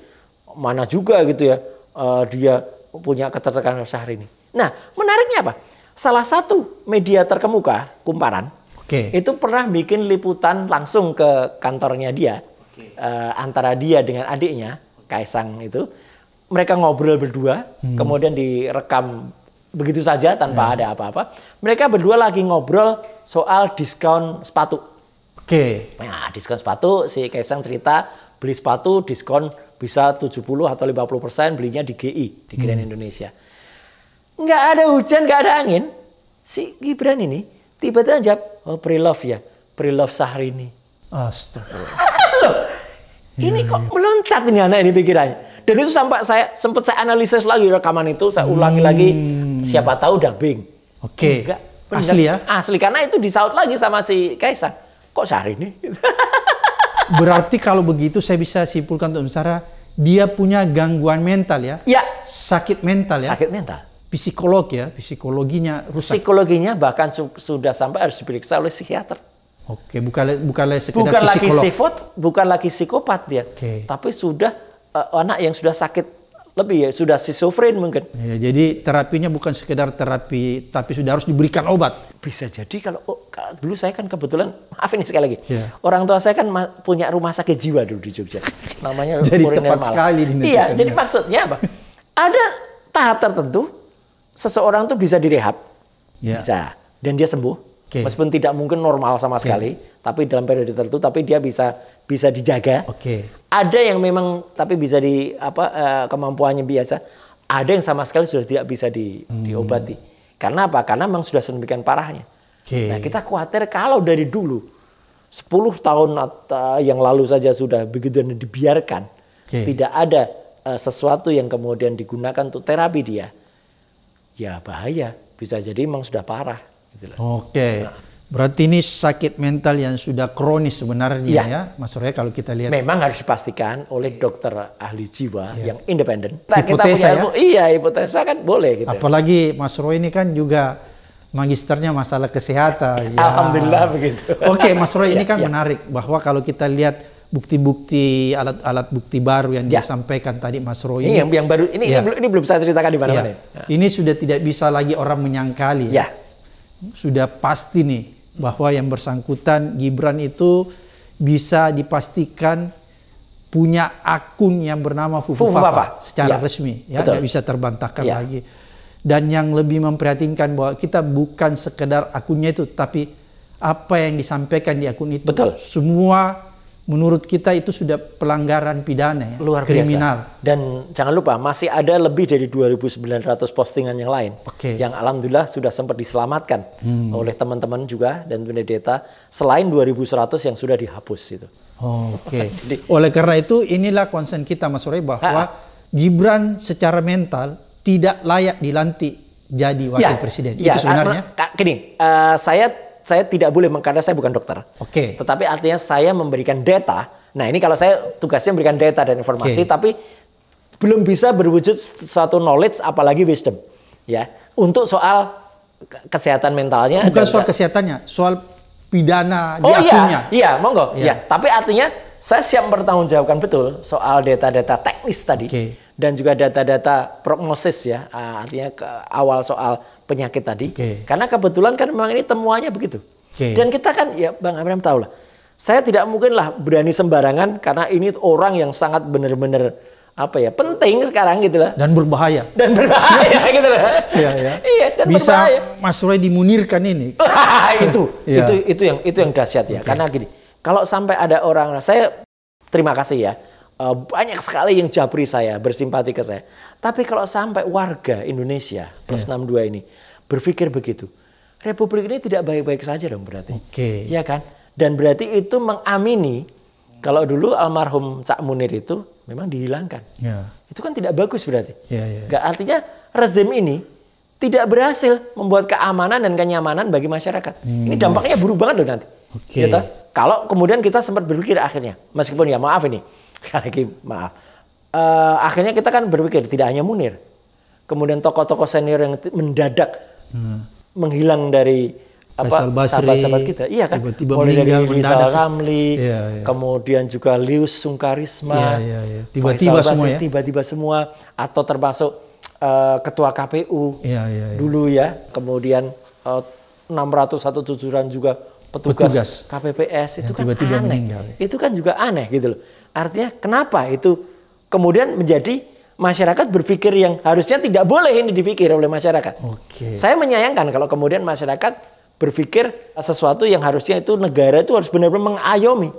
mana juga gitu ya uh, dia punya keterkaitan Syahrini Nah, menariknya apa? Salah satu media terkemuka, Kumparan, okay. itu pernah bikin liputan langsung ke kantornya dia. Okay. Uh, eh, antara dia dengan adiknya, Kaisang itu. Mereka ngobrol berdua, hmm. kemudian direkam begitu saja tanpa yeah. ada apa-apa. Mereka berdua lagi ngobrol soal diskon sepatu. Oke. Okay. Nah, diskon sepatu si Kaisang cerita beli sepatu diskon bisa 70 atau 50 persen belinya di GI di Grand hmm. Indonesia nggak ada hujan, nggak ada angin. Si Gibran ini tiba-tiba jawab, oh pre-love ya, pre-love ini Astagfirullah. Loh, ini iya, kok iya. meloncat ini anak ini pikirannya. Dan itu sampai saya sempat saya analisis lagi rekaman itu, saya ulangi hmm. lagi, siapa tahu dubbing. Oke. Okay. Asli ya? Asli karena itu disaut lagi sama si Kaisar. Kok ini Berarti kalau begitu saya bisa simpulkan untuk Sarah, dia punya gangguan mental ya? Ya. Sakit mental ya? Sakit mental psikolog ya, psikologinya rusak. Psikologinya bahkan su sudah sampai harus diperiksa oleh psikiater. Oke, bukan bukan lagi sekedar bukan lagi sifot, bukan lagi psikopat dia. Oke. Tapi sudah uh, anak yang sudah sakit lebih ya sudah schizofren mungkin. Ya, jadi terapinya bukan sekedar terapi tapi sudah harus diberikan obat. Bisa jadi kalau, oh, dulu saya kan kebetulan maaf ini sekali lagi. Ya. Orang tua saya kan punya rumah sakit jiwa dulu di Jogja. Namanya Jadi tempat tepat sekali di Iya, jadi ya. maksudnya apa? Ada tahap tertentu seseorang tuh bisa direhab, yeah. bisa, dan dia sembuh. Okay. Meskipun tidak mungkin normal sama okay. sekali, tapi dalam periode tertentu, tapi dia bisa bisa dijaga. Oke. Okay. Ada yang memang tapi bisa di apa eh, kemampuannya biasa, ada yang sama sekali sudah tidak bisa di, hmm. diobati. Karena apa? Karena memang sudah sedemikian parahnya. Okay. Nah kita khawatir kalau dari dulu 10 tahun eh, yang lalu saja sudah begitu dibiarkan, okay. tidak ada eh, sesuatu yang kemudian digunakan untuk terapi dia ya bahaya. Bisa jadi memang sudah parah. Gitu Oke. Okay. Nah, Berarti ini sakit mental yang sudah kronis sebenarnya ya, ya Mas Roy kalau kita lihat. Memang harus dipastikan oleh dokter ahli jiwa ya. yang independen. Nah, hipotesa kita ya? Iya, hipotesa kan boleh gitu. Apalagi Mas Roy ini kan juga magisternya masalah kesehatan. Ya. Alhamdulillah begitu. Oke, Mas Roy ya, ini kan ya, menarik bahwa kalau kita lihat bukti-bukti alat-alat bukti baru yang ya. disampaikan tadi Mas Roy. Ini yang, yang baru ini, ya. ini, ini belum saya ceritakan di mana Ya. Ya. Ini sudah tidak bisa lagi orang menyangkali. Ya. ya. Sudah pasti nih bahwa yang bersangkutan Gibran itu bisa dipastikan punya akun yang bernama Fufu, Papa secara ya. resmi ya tidak bisa terbantahkan ya. lagi. Dan yang lebih memprihatinkan bahwa kita bukan sekedar akunnya itu tapi apa yang disampaikan di akun itu Betul. semua menurut kita itu sudah pelanggaran pidana ya, Luar biasa. kriminal. Dan jangan lupa masih ada lebih dari 2.900 postingan yang lain okay. yang alhamdulillah sudah sempat diselamatkan hmm. oleh teman-teman juga dan pendeta selain 2.100 yang sudah dihapus itu. Oh, Oke. Okay. oleh karena itu inilah concern kita Mas Roy bahwa ha Gibran secara mental tidak layak dilantik jadi wakil ya, presiden. Ya, itu sebenarnya. Gini, uh, saya saya tidak boleh karena saya bukan dokter. Oke. Okay. Tetapi artinya saya memberikan data. Nah, ini kalau saya tugasnya memberikan data dan informasi okay. tapi belum bisa berwujud suatu knowledge apalagi wisdom. Ya, untuk soal kesehatan mentalnya bukan soal kesehatannya, soal pidana oh, iya, Iya, monggo. Iya. iya, tapi artinya saya siap bertanggung mempertanggungjawabkan betul soal data-data teknis tadi okay. dan juga data-data prognosis ya, ah, artinya ke awal soal penyakit tadi. Okay. Karena kebetulan kan memang ini temuannya begitu. Okay. Dan kita kan ya Bang Abraham tahu lah. Saya tidak mungkinlah berani sembarangan karena ini orang yang sangat benar-benar apa ya penting sekarang gitu lah dan berbahaya dan berbahaya gitu lah iya iya iya dan bisa berbahaya. Mas Roy dimunirkan ini itu iya. itu itu yang itu yang dahsyat ya okay. karena gini kalau sampai ada orang, nah, saya terima kasih ya. Eh, banyak sekali yang japri saya, bersimpati ke saya. Tapi kalau sampai warga Indonesia plus yeah. Iya. 62 ini berpikir begitu, Republik ini tidak baik-baik saja dong berarti. Oke. Okay. Iya kan? Dan berarti itu mengamini kalau dulu almarhum Cak Munir itu memang dihilangkan. Yeah. Itu kan tidak bagus berarti. Yeah, yeah. Gak, artinya rezim ini tidak berhasil membuat keamanan dan kenyamanan bagi masyarakat. Hmm. Ini dampaknya buruk banget loh nanti. Oke. Iya okay. Gitu? Kalau kemudian kita sempat berpikir akhirnya, meskipun ya maaf ini, sekali lagi maaf. Uh, akhirnya kita kan berpikir tidak hanya Munir, kemudian tokoh-tokoh senior yang mendadak hmm. menghilang dari apa sahabat-sahabat kita, iya kan, tiba-tiba mulai dari Rizal Ramli, ya, ya. kemudian juga Lius Sungkarisma, ya, ya, ya. tiba-tiba semua ya, tiba semua, atau termasuk uh, ketua KPU ya, ya, ya. dulu ya, kemudian uh, 601 tujuan juga petugas, petugas KPPS itu kan tiba kan aneh. Meninggal. Itu kan juga aneh gitu loh. Artinya kenapa itu kemudian menjadi masyarakat berpikir yang harusnya tidak boleh ini dipikir oleh masyarakat. Okay. Saya menyayangkan kalau kemudian masyarakat berpikir sesuatu yang harusnya itu negara itu harus benar-benar mengayomi.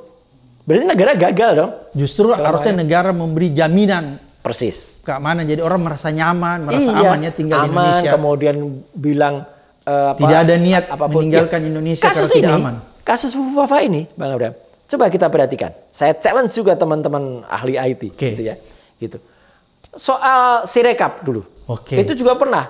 Berarti negara gagal dong. Justru kalau harusnya ayo. negara memberi jaminan persis keamanan jadi orang merasa nyaman, merasa iya, aman ya tinggal aman, di Indonesia. kemudian bilang Eh, apa, tidak ada niat apapun. meninggalkan ya, Indonesia kasus ini, aman. Kasus Wafa ini, Bang Abraham, coba kita perhatikan. Saya challenge juga teman-teman ahli IT, okay. gitu ya, gitu. Soal Sirekap dulu, okay. itu juga pernah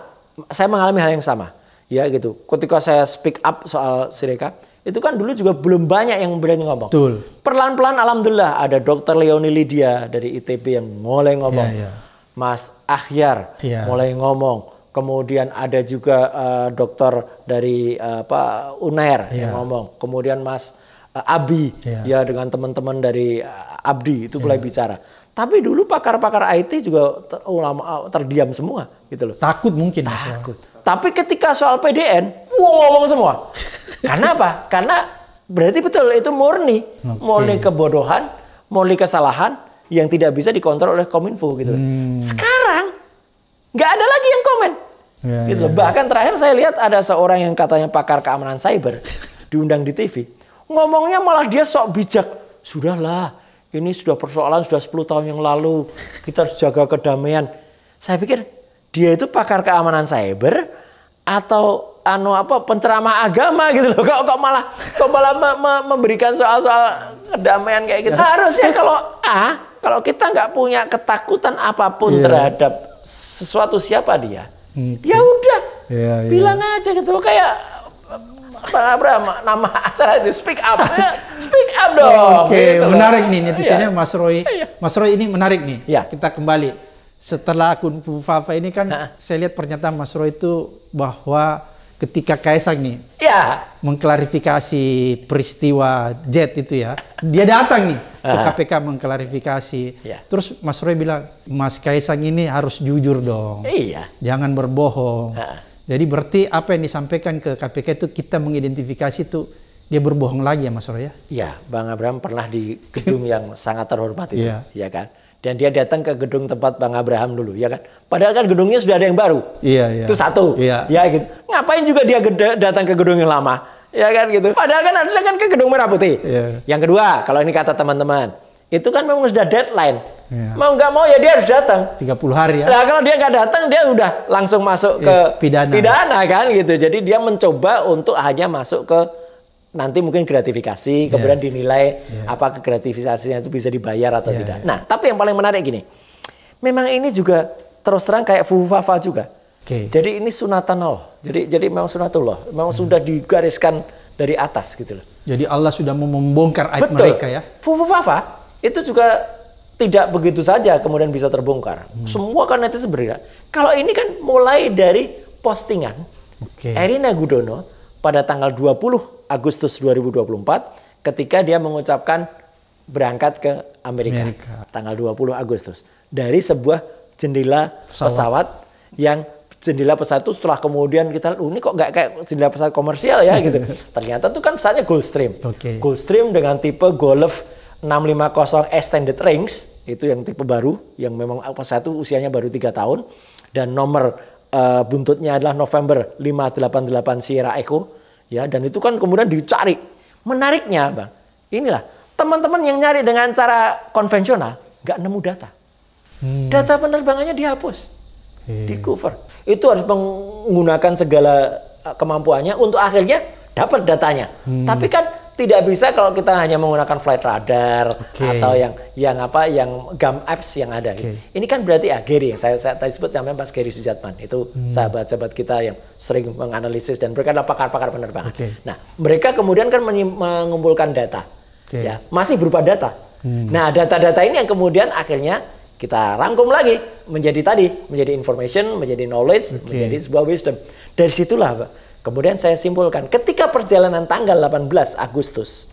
saya mengalami hal yang sama, ya gitu. Ketika saya speak up soal Sirekap, itu kan dulu juga belum banyak yang berani ngomong. Betul. perlahan lahan alhamdulillah ada dokter Leoni Lydia dari ITB yang mulai ngomong. Yeah, yeah. Mas Ahyar yeah. mulai ngomong kemudian ada juga uh, dokter dari uh, apa Unair yeah. yang iya. ngomong, kemudian Mas uh, Abi yeah. ya dengan teman-teman dari uh, Abdi itu mulai yeah. bicara. Tapi dulu pakar-pakar IT juga ter ulama terdiam semua gitu loh. Takut mungkin. Takut. Masalah. Tapi ketika soal PDN, wow, ngomong semua. Karena apa? Karena berarti betul itu murni, okay. murni kebodohan, murni kesalahan yang tidak bisa dikontrol oleh kominfo gitu. Hmm. Sekarang nggak ada lagi yang komen. Ya, gitu ya, loh. Ya. Bahkan terakhir saya lihat ada seorang yang katanya pakar keamanan cyber diundang di TV. Ngomongnya malah dia sok bijak. Sudahlah, ini sudah persoalan sudah 10 tahun yang lalu. Kita harus jaga kedamaian. Saya pikir dia itu pakar keamanan cyber atau anu apa penceramah agama gitu loh. Kok kok malah kok malah me, me, memberikan soal-soal kedamaian kayak gitu. Ya. Harusnya kalau ah kalau kita nggak punya ketakutan apapun yeah. terhadap sesuatu siapa dia, Okay. Gitu. Ya udah, yeah, iya. bilang aja gitu kayak apa nama acara ini speak up ya, speak up dong oke okay, gitu menarik nih iya. netizennya yeah. Mas Roy yeah. Mas Roy ini menarik nih yeah. kita kembali setelah akun Fafa ini kan ha. saya lihat pernyataan Mas Roy itu bahwa ketika Kaisang nih ya. mengklarifikasi peristiwa jet itu ya dia datang nih ke KPK ah. mengklarifikasi ya. terus Mas Roy bilang Mas Kaisang ini harus jujur dong iya jangan berbohong ha. Ah. jadi berarti apa yang disampaikan ke KPK itu kita mengidentifikasi itu dia berbohong lagi ya Mas Roy ya? Iya, Bang Abraham pernah di gedung yang sangat terhormat itu, ya, ya kan? dan dia datang ke gedung tempat Bang Abraham dulu, ya kan? Padahal kan gedungnya sudah ada yang baru. Iya, iya. Itu satu. Iya. Ya gitu. Ngapain juga dia datang ke gedung yang lama? Ya kan gitu. Padahal kan harusnya kan ke gedung Merah Putih. Iya. Yang kedua, kalau ini kata teman-teman, itu kan memang sudah deadline. Iya. Mau nggak mau ya dia harus datang. 30 hari ya. Nah, kalau dia nggak datang dia udah langsung masuk iya, ke pidana. Pidana kan gitu. Jadi dia mencoba untuk hanya masuk ke nanti mungkin gratifikasi, iya. kemudian yeah. dinilai yeah. apa gratifikasinya itu bisa dibayar atau yeah, tidak. Nah, tapi yang paling menarik gini, memang ini juga terus terang kayak fufafa juga. Okay. Jadi ini sunatan Allah. Jadi jadi memang sunatullah, memang hmm. sudah digariskan dari atas gitu loh. Jadi Allah sudah mau membongkar aib Betul. mereka ya. Fufafa itu juga tidak begitu saja kemudian bisa terbongkar. Hmm. Semua kan itu sebenarnya. Kalau ini kan mulai dari postingan okay. Erina Gudono pada tanggal 20 Agustus 2024 ketika dia mengucapkan berangkat ke Amerika, Amerika. tanggal 20 Agustus dari sebuah jendela pesawat, pesawat yang jendela pesawat itu setelah kemudian kita lihat oh, ini kok nggak kayak jendela pesawat komersial ya gitu ternyata itu kan pesawatnya Gulfstream okay. Gulfstream dengan tipe Golf 650 extended range itu yang tipe baru yang memang pesawat itu usianya baru tiga tahun dan nomor uh, buntutnya adalah November 588 Sierra Echo ya dan itu kan kemudian dicari. Menariknya, Bang, inilah teman-teman yang nyari dengan cara konvensional nggak nemu data. Hmm. Data penerbangannya dihapus, hmm. di cover. Itu harus menggunakan segala eh, kemampuannya untuk akhirnya dapat datanya. Hmm. Tapi kan tidak bisa kalau kita hanya menggunakan flight radar okay. atau yang yang apa yang gam apps yang ada. Okay. Ini kan berarti ah Gary yang saya, saya tadi sebut namanya Mas Gary Sujatman itu sahabat hmm. sahabat-sahabat kita yang sering menganalisis dan mereka adalah pakar-pakar penerbangan. Okay. Nah mereka kemudian kan mengumpulkan data, okay. ya masih berupa data. Hmm. Nah data-data ini yang kemudian akhirnya kita rangkum lagi menjadi tadi menjadi information, menjadi knowledge, okay. menjadi sebuah wisdom. Dari situlah Pak Kemudian saya simpulkan, ketika perjalanan tanggal 18 Agustus,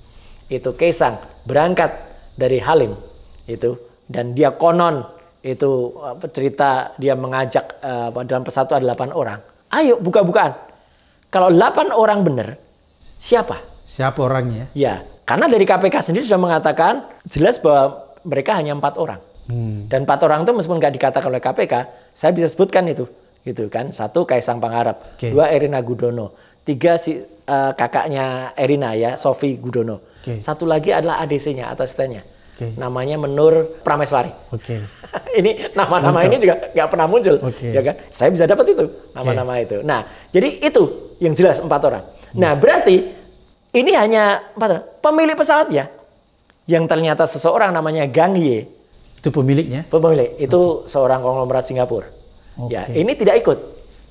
itu Kaisang berangkat dari Halim, itu dan dia konon itu cerita dia mengajak uh, dalam persatu ada 8 orang. Ayo buka-bukaan. Kalau 8 orang benar, siapa? Siapa orangnya? Ya, karena dari KPK sendiri sudah mengatakan jelas bahwa mereka hanya empat orang. Hmm. Dan empat orang itu meskipun nggak dikatakan oleh KPK, saya bisa sebutkan itu gitu kan. Satu Kaisang Pangarep, okay. dua Erina Gudono, tiga si uh, kakaknya Erina ya, Sofi Gudono. Okay. Satu lagi adalah ADC-nya atau asistennya. Okay. Namanya Menur Prameswari. Okay. ini nama-nama ini juga nggak pernah muncul, okay. ya kan? Saya bisa dapat itu nama-nama okay. itu. Nah, jadi itu yang jelas empat orang. Hmm. Nah, berarti ini hanya empat orang. Pemilik pesawat ya, yang ternyata seseorang namanya Gang Ye. Itu pemiliknya? Pemilik. Itu okay. seorang konglomerat Singapura. Okay. Ya, ini tidak ikut.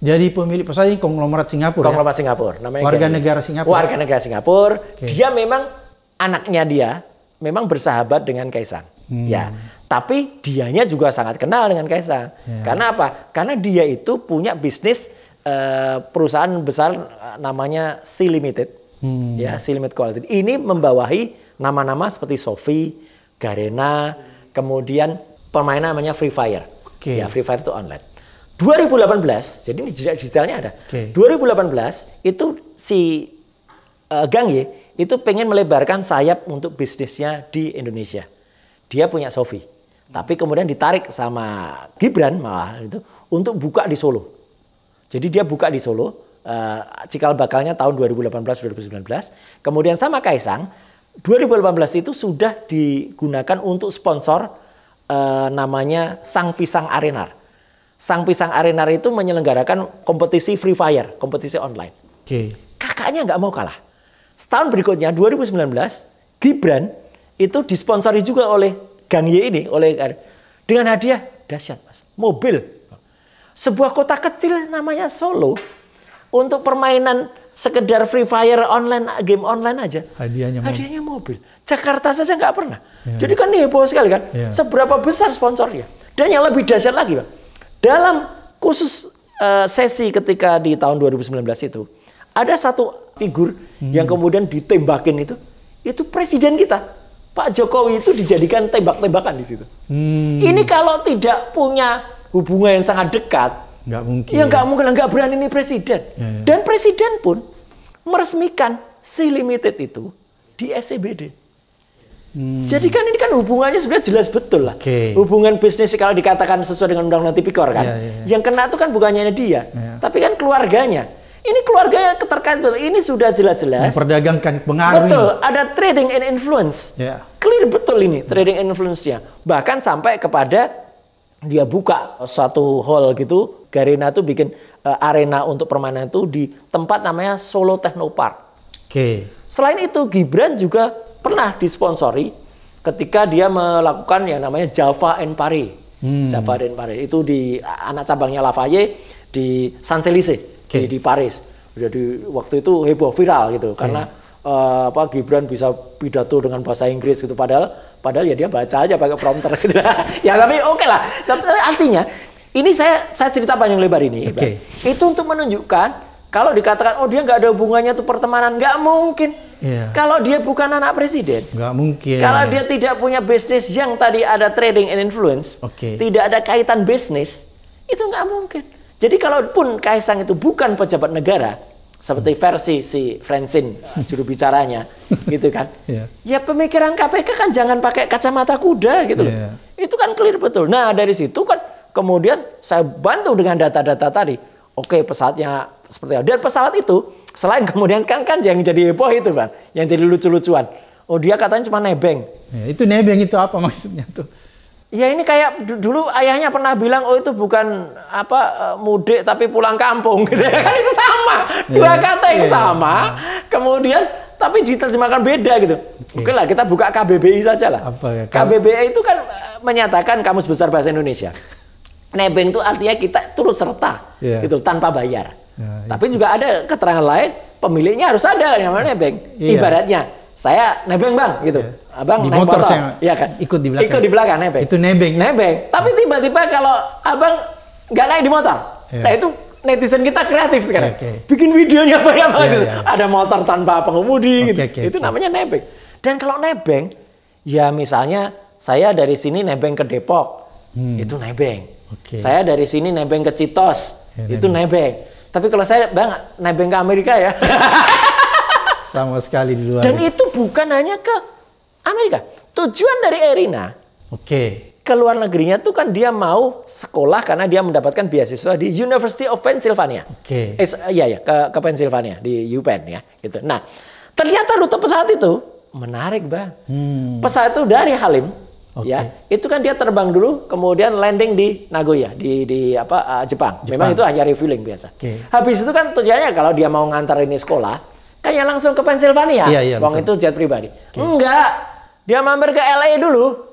Jadi pemilik pesaing konglomerat Singapura. Ya? Konglomerat ya? Singapura, namanya. Warga negara Singapura. Oh, warga negara Singapura. Okay. Dia memang anaknya dia memang bersahabat dengan Kaisang. Hmm. Ya, tapi dianya juga sangat kenal dengan Kaisang. Yeah. Karena apa? Karena dia itu punya bisnis uh, perusahaan besar eh, namanya C Limited. Hmm. Ya, C Limited Quality. Ini membawahi nama-nama seperti Sofi, Garena, kemudian permainan namanya Free Fire. Okay. Ya, Free Fire itu online. 2018, jadi ini digitalnya ada. Okay. 2018 itu si uh, Gang Ye itu pengen melebarkan sayap untuk bisnisnya di Indonesia. Dia punya Sofi, tapi kemudian ditarik sama Gibran malah itu untuk buka di Solo. Jadi dia buka di Solo, uh, cikal bakalnya tahun 2018-2019. Kemudian sama Kaisang, 2018 itu sudah digunakan untuk sponsor uh, namanya Sang Pisang Arenar Sang Pisang Arena itu menyelenggarakan kompetisi Free Fire, kompetisi online. Oke. Okay. Kakaknya nggak mau kalah. Setahun berikutnya 2019, Gibran itu disponsori juga oleh Gang Y ini, oleh dengan hadiah dahsyat mas, mobil. Sebuah kota kecil namanya Solo untuk permainan sekedar free fire online game online aja hadiahnya mobil. hadiahnya mobil Jakarta saja nggak pernah ya. jadi kan heboh sekali kan ya. seberapa besar sponsornya dan yang lebih dahsyat lagi bang dalam khusus eh, sesi ketika di tahun 2019 itu, ada satu figur hmm. yang kemudian ditembakin itu, itu presiden kita. Pak Jokowi itu dijadikan tembak-tembakan di situ. Hmm. Ini kalau tidak punya hubungan yang sangat dekat, nggak mungkin. Yang nggak mungkin, nggak berani ini presiden. Ya, ya, Dan presiden pun meresmikan si limited itu di SCBD. E Hmm. Jadi kan ini kan hubungannya sebenarnya jelas betul lah. Okay. Hubungan bisnis kalau dikatakan sesuai dengan undang-undang tipikor kan, yeah, yeah, iya. yang kena itu kan bukannya dia, yeah. tapi kan keluarganya. Ini keluarganya keterkait betul. Ini sudah jelas-jelas. Memperdagangkan pengaruh. Betul, ada trading and influence. Yeah. Clear betul ini trading and influence-nya. Bahkan sampai kepada dia buka suatu hall gitu, Garena tuh bikin uh, arena untuk permainan itu di tempat namanya Solo Technopark. Oke. Okay. Selain itu Gibran juga pernah disponsori ketika dia melakukan yang namanya Java and Paris, Hmm. Java and Paris itu di anak cabangnya Lavaye di Sanselise okay. di, di Paris. Jadi waktu itu heboh viral gitu okay. karena uh, apa Gibran bisa pidato dengan bahasa Inggris gitu padahal padahal ya dia baca aja pakai prompter gitu. ya tapi oke okay lah. Tapi, tapi artinya ini saya saya cerita panjang lebar ini. Okay. Itu untuk menunjukkan kalau dikatakan oh dia nggak ada hubungannya tuh pertemanan nggak mungkin Yeah. Kalau dia bukan anak presiden, nggak mungkin. Kalau dia tidak punya bisnis yang tadi ada trading and influence, okay. tidak ada kaitan bisnis, itu nggak mungkin. Jadi kalaupun Kaisang itu bukan pejabat negara, seperti versi si Francine juru bicaranya, gitu kan? Yeah. Ya pemikiran KPK kan jangan pakai kacamata kuda gitu loh. Yeah. Itu kan clear betul. Nah dari situ kan kemudian saya bantu dengan data-data tadi. Oke pesawatnya seperti apa? Dan pesawat itu Selain kemudian kan kan yang jadi heboh itu kan, yang jadi lucu-lucuan. Oh dia katanya cuma nebeng. Ya, itu nebeng itu apa maksudnya tuh? Ya ini kayak dulu ayahnya pernah bilang oh itu bukan apa eh, mudik tapi pulang kampung gitu ya kan itu sama ya, dua yeah. kata yang yeah. sama kemudian tapi diterjemahkan beda gitu. Okay. Oke lah kita buka KBBI saja lah. Apa ya? KBBI itu kan eh, menyatakan kamus besar bahasa Indonesia. Nebeng itu artinya kita turut serta yeah. gitu tanpa bayar. Ya, Tapi itu. juga ada keterangan lain, pemiliknya harus ada yang mana iya. nebeng. Iya. Ibaratnya saya nebeng bang gitu, Ya. abang di naik motor, motor. Saya ya kan, ikut di belakang, ikut di belakang nebeng. Itu nebeng. Nebeng. Tapi iya. tiba-tiba kalau abang nggak naik di motor, ya. nah itu netizen kita kreatif sekarang. Okay. Bikin videonya banyak ya, iya, gitu. Ya. Ada motor tanpa pengemudi okay, gitu. Okay, itu okay. namanya nebeng. Dan kalau nebeng, ya misalnya saya dari sini nebeng ke Depok, hmm. itu nebeng. Okay. Saya dari sini nebeng ke Citos, ya, itu nebeng. nebeng. Tapi kalau saya bang nebeng ke Amerika ya. Sama sekali di luar. Dan ya. itu bukan hanya ke Amerika. Tujuan dari Erina. Oke. Okay. Ke luar negerinya tuh kan dia mau sekolah karena dia mendapatkan beasiswa di University of Pennsylvania. Oke. Okay. Eh, iya ya ke ke Pennsylvania di UPenn ya gitu. Nah ternyata rute pesawat itu menarik bang. Hmm. Pesawat itu dari Halim Okay. Ya, itu kan dia terbang dulu, kemudian landing di Nagoya di di apa uh, Jepang. Jepang. Memang itu hanya refueling biasa. Okay. Habis itu kan tujuannya kalau dia mau ngantar ini sekolah, kan ya langsung ke Pennsylvania. yeah, Wong iya, itu jet pribadi. Okay. Enggak, dia mampir ke LA dulu,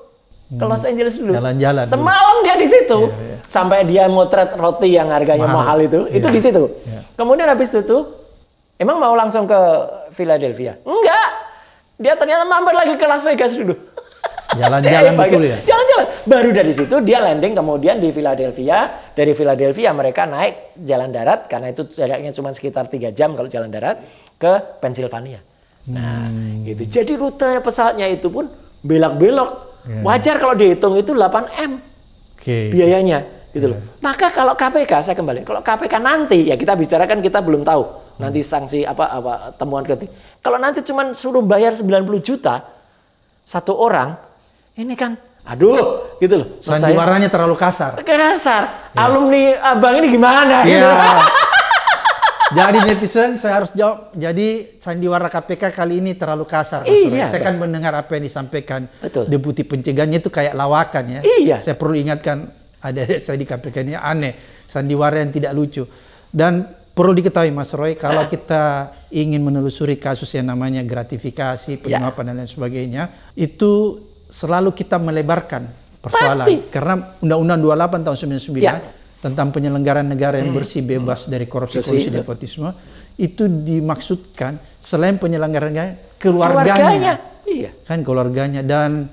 ke hmm. Los Angeles dulu. Jalan-jalan. Semalam dia di situ, yeah, yeah. sampai dia motret roti yang harganya mahal, mahal itu, yeah. itu iya. di situ. Yeah. Kemudian habis itu, emang mau langsung ke Philadelphia? Enggak, dia ternyata mampir lagi ke Las Vegas dulu. Jalan-jalan eh, betul ya. Jalan-jalan. Baru dari situ dia landing kemudian di Philadelphia. Dari Philadelphia ya, mereka naik jalan darat karena itu jaraknya cuma sekitar tiga jam kalau jalan darat ke Pennsylvania. Nah, hmm. gitu. Jadi rute pesawatnya itu pun belok-belok. Yeah. Wajar kalau dihitung itu 8 m okay. biayanya, gitu yeah. loh. Ya. Maka kalau KPK saya kembali, kalau KPK nanti ya kita bicarakan kita belum tahu hmm. nanti sanksi apa apa temuan ketik. Kalau nanti cuma suruh bayar 90 juta satu orang, ini kan aduh gitu loh. Sandiwaranya terlalu kasar. Kasar. Ya. Alumni abang ini gimana? Iya. Gitu. Jadi netizen saya harus jawab. Jadi sandiwara KPK kali ini terlalu kasar. Iya. Saya kan mendengar apa yang disampaikan Betul. deputi pencegahannya itu kayak lawakan ya. Iya. Saya perlu ingatkan ada saya di KPK ini aneh sandiwara yang tidak lucu. Dan perlu diketahui Mas Roy kalau ah. kita ingin menelusuri kasus yang namanya gratifikasi, iya. penyuapan ya. dan lain sebagainya itu selalu kita melebarkan persoalan Pasti. karena Undang-Undang 28 tahun 99 ya. tentang penyelenggaraan negara yang hmm. bersih bebas hmm. dari korupsi korupsi dan ya. nepotisme itu dimaksudkan selain penyelenggaraan keluarganya, keluarganya. Iya. kan keluarganya dan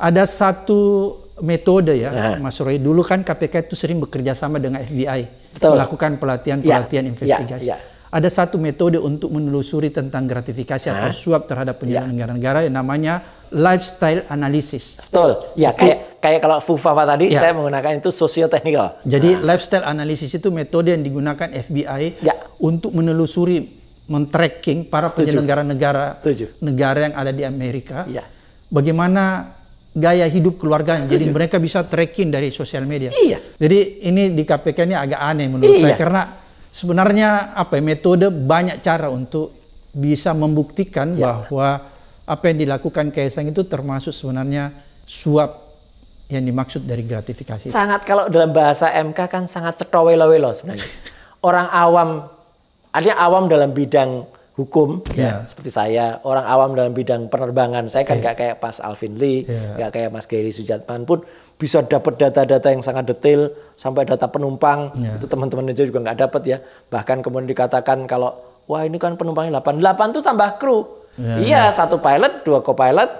ada satu metode ya nah. Mas Roy dulu kan KPK itu sering bekerja sama dengan FBI Betul. melakukan pelatihan pelatihan ya, ya, investigasi ya, ya ada satu metode untuk menelusuri tentang gratifikasi Hah? atau suap terhadap penyelenggara ya. negara yang namanya lifestyle analysis. Betul. Ya, kayak kayak kalau Fufafa tadi ya. saya menggunakan itu technical. Jadi nah. lifestyle analysis itu metode yang digunakan FBI ya. untuk menelusuri men-tracking para Setuju. penyelenggara negara Setuju. negara yang ada di Amerika. Ya. Bagaimana gaya hidup keluarga Setuju. Jadi mereka bisa tracking dari sosial media. Iya. Jadi ini di KPK ini agak aneh menurut iya. saya karena Sebenarnya apa ya, metode banyak cara untuk bisa membuktikan ya. bahwa apa yang dilakukan Kaisang itu termasuk sebenarnya suap yang dimaksud dari gratifikasi. Sangat kalau dalam bahasa MK kan sangat cetowelo-welo sebenarnya. Orang awam, artinya awam dalam bidang hukum yeah. ya seperti saya orang awam dalam bidang penerbangan saya kan nggak kayak pas Alvin Lee ya. nggak yeah. kayak Mas Gary Sujatman pun bisa dapat data-data yang sangat detail sampai data penumpang yeah. itu teman-teman aja juga nggak dapat ya bahkan kemudian dikatakan kalau wah ini kan penumpangnya 8 8 tuh tambah kru yeah. iya satu pilot dua co-pilot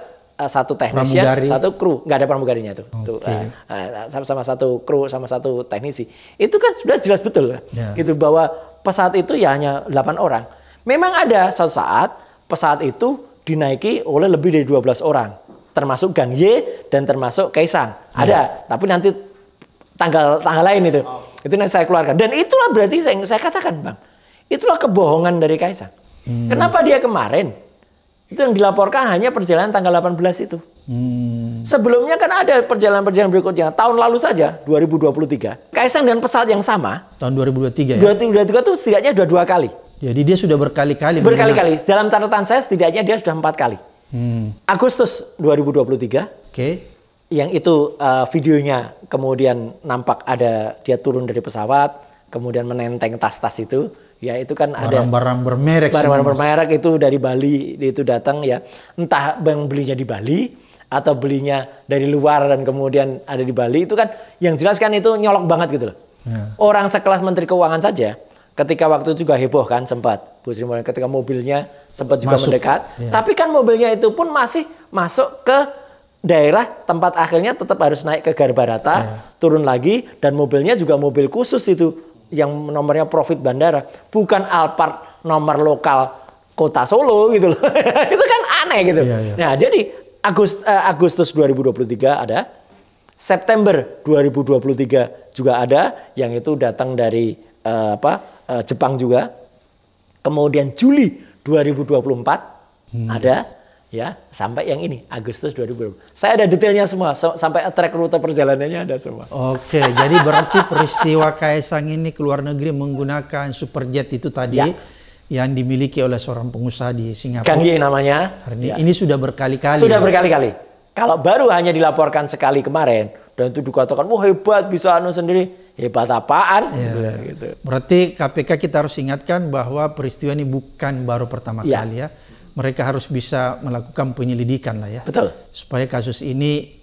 eh, satu teknisi ya, satu kru nggak ada pramugarinya tuh okay. tuh uh, eh, eh, sama-sama satu kru sama satu teknisi itu kan sudah jelas betul yeah. gitu bahwa pesawat itu ya hanya 8 orang Memang ada suatu saat pesawat itu dinaiki oleh lebih dari 12 orang, termasuk Gang Ye dan termasuk Kaisang. Ya. Ada, tapi nanti tanggal tanggal lain itu. Oh. Itu nanti saya keluarkan. Dan itulah berarti saya saya katakan, Bang. Itulah kebohongan dari Kaisang. Hmm. Kenapa dia kemarin? Itu yang dilaporkan hanya perjalanan tanggal 18 itu. Hmm. Sebelumnya kan ada perjalanan-perjalanan berikutnya. Tahun lalu saja, 2023. Kaisang dan pesawat yang sama. Tahun 2023 ya? 2023 itu setidaknya dua dua kali. Jadi dia sudah berkali-kali. Berkali-kali. Dalam catatan saya setidaknya dia sudah empat kali. Hmm. Agustus 2023. Oke. Okay. Yang itu uh, videonya kemudian nampak ada dia turun dari pesawat, kemudian menenteng tas-tas itu. Ya itu kan barang ada barang-barang bermerek. Barang-barang bermerek itu dari Bali itu datang ya. Entah bang belinya di Bali atau belinya dari luar dan kemudian ada di Bali itu kan yang jelas kan itu nyolok banget gitu loh. Ya. Orang sekelas Menteri Keuangan saja Ketika waktu juga heboh kan sempat Bu Sri Mulyani ketika mobilnya sempat juga masuk. mendekat. Ya. Tapi kan mobilnya itu pun masih masuk ke daerah tempat akhirnya tetap harus naik ke Garbarata, ya. turun lagi dan mobilnya juga mobil khusus itu yang nomornya profit bandara, bukan Alphard nomor lokal kota Solo gitu loh. itu kan aneh gitu. Ya, ya. Nah, jadi Agust eh, Agustus 2023 ada September 2023 juga ada yang itu datang dari uh, apa uh, Jepang juga. Kemudian Juli 2024 hmm. ada ya sampai yang ini Agustus 2020. Saya ada detailnya semua so, sampai track rute perjalanannya ada semua. Oke, jadi berarti peristiwa Kaisang ini keluar negeri menggunakan superjet itu tadi ya. yang dimiliki oleh seorang pengusaha di Singapura. Kang namanya. Ini, ya. ini sudah berkali-kali. Sudah ya. berkali-kali. Kalau baru hanya dilaporkan sekali kemarin dan itu dikatakan wah hebat bisa anu sendiri, hebat apaan? Ya. Gitu. Berarti KPK kita harus ingatkan bahwa peristiwa ini bukan baru pertama ya. kali ya. Mereka harus bisa melakukan penyelidikan lah ya. Betul. Supaya kasus ini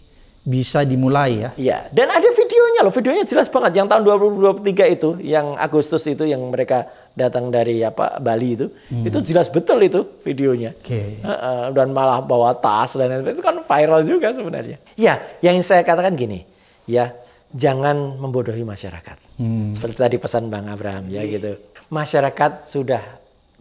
bisa dimulai ya. Iya, dan ada videonya loh, videonya jelas banget yang tahun 2023 itu, yang Agustus itu yang mereka datang dari apa Bali itu, hmm. itu jelas betul itu videonya. Oke. Okay. Uh, dan malah bawa tas dan lain itu kan viral juga sebenarnya. Iya, yang saya katakan gini, ya jangan membodohi masyarakat. Hmm. Seperti tadi pesan Bang Abraham ya gitu. Masyarakat sudah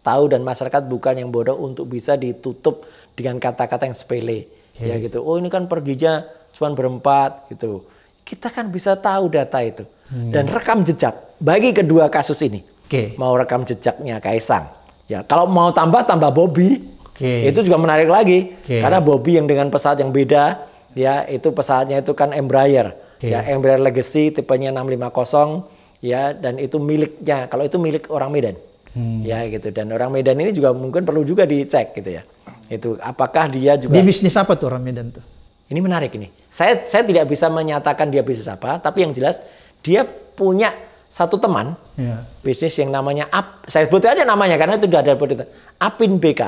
tahu dan masyarakat bukan yang bodoh untuk bisa ditutup dengan kata-kata yang sepele. Okay. Ya gitu. Oh ini kan perginya cuma berempat gitu. Kita kan bisa tahu data itu hmm. dan rekam jejak bagi kedua kasus ini. Okay. Mau rekam jejaknya Kaisang. Ya, kalau mau tambah tambah Bobby. Okay. Itu juga menarik lagi okay. karena Bobby yang dengan pesawat yang beda ya itu pesawatnya itu kan Embraer. Okay. Ya, Embraer Legacy tipenya 650 ya dan itu miliknya. Kalau itu milik orang Medan. Hmm. Ya gitu dan orang Medan ini juga mungkin perlu juga dicek gitu ya. Itu apakah dia juga Di bisnis apa tuh orang Medan tuh? Ini menarik ini. Saya saya tidak bisa menyatakan dia bisnis apa, tapi yang jelas dia punya satu teman yeah. bisnis yang namanya Ap, saya sebut aja namanya karena itu sudah ada berita. Apin BK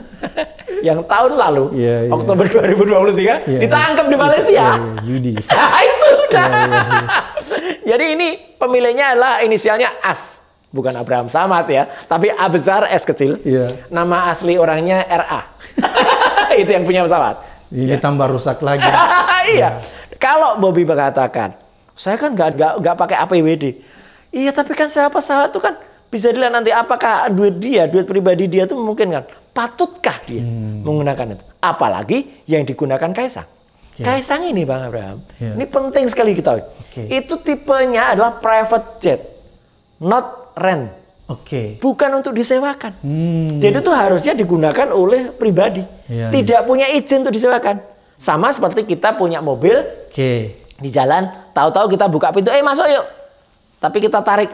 yang tahun lalu yeah, yeah. Oktober 2023 yeah, iya, iya. ditangkap di Malaysia. Yeah, yeah, iya, Yudi. Ah, itu udah. Yeah, yeah, yeah. Jadi ini pemilihnya adalah inisialnya As, bukan Abraham Samad ya, tapi A besar S kecil. Yeah. Nama asli orangnya RA. itu yang punya pesawat. Ini ya. tambah rusak lagi. iya. Ya. Kalau Bobby mengatakan, saya kan nggak nggak nggak pakai APBD. Iya, tapi kan siapa salah itu kan bisa dilihat nanti apakah duit dia, duit pribadi dia itu mungkin kan Patutkah dia hmm. menggunakan itu? Apalagi yang digunakan Kaisang. Yeah. Kaisang ini Bang Abraham, yeah. ini penting sekali kita. Okay. Itu tipenya adalah private jet, not rent Oke. Okay. Bukan untuk disewakan. Hmm. Jadi itu harusnya digunakan oleh pribadi. Ya, Tidak ya. punya izin untuk disewakan. Sama seperti kita punya mobil. Oke. Okay. Di jalan, tahu-tahu kita buka pintu, eh masuk yuk. Tapi kita tarik.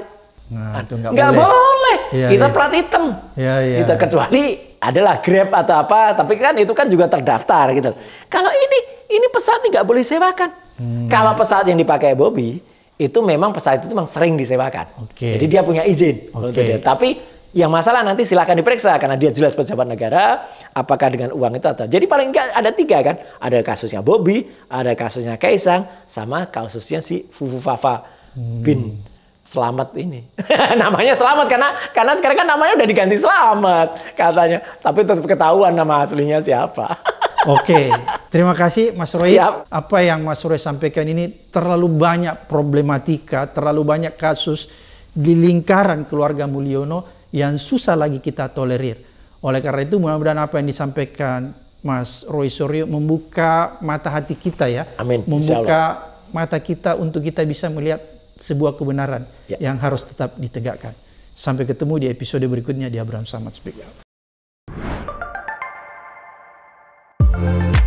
Nah, itu nggak, boleh. boleh. Ya, kita ya. plat hitam. Ya, ya. Kita gitu. kecuali adalah Grab atau apa, tapi kan itu kan juga terdaftar gitu. Kalau ini ini pesawat nggak boleh sewakan. Hmm. Kalau pesawat yang dipakai Bobby, itu memang pesawat itu memang sering disewakan. Okay. Jadi dia punya izin. Okay. Tapi yang masalah nanti silakan diperiksa karena dia jelas pejabat negara apakah dengan uang itu atau jadi paling enggak ada tiga kan ada kasusnya Bobby ada kasusnya Kaisang sama kasusnya si Fufu Fafa hmm. bin Selamat ini namanya Selamat karena karena sekarang kan namanya udah diganti Selamat katanya tapi tetap ketahuan nama aslinya siapa Oke, okay. terima kasih Mas Roy. Siap. Apa yang Mas Roy sampaikan ini terlalu banyak problematika, terlalu banyak kasus di lingkaran keluarga Mulyono yang susah lagi kita tolerir. Oleh karena itu mudah-mudahan apa yang disampaikan Mas Roy Suryo membuka mata hati kita ya. Amin. Membuka mata kita untuk kita bisa melihat sebuah kebenaran ya. yang harus tetap ditegakkan. Sampai ketemu di episode berikutnya di Abraham Samad Speak Thank you.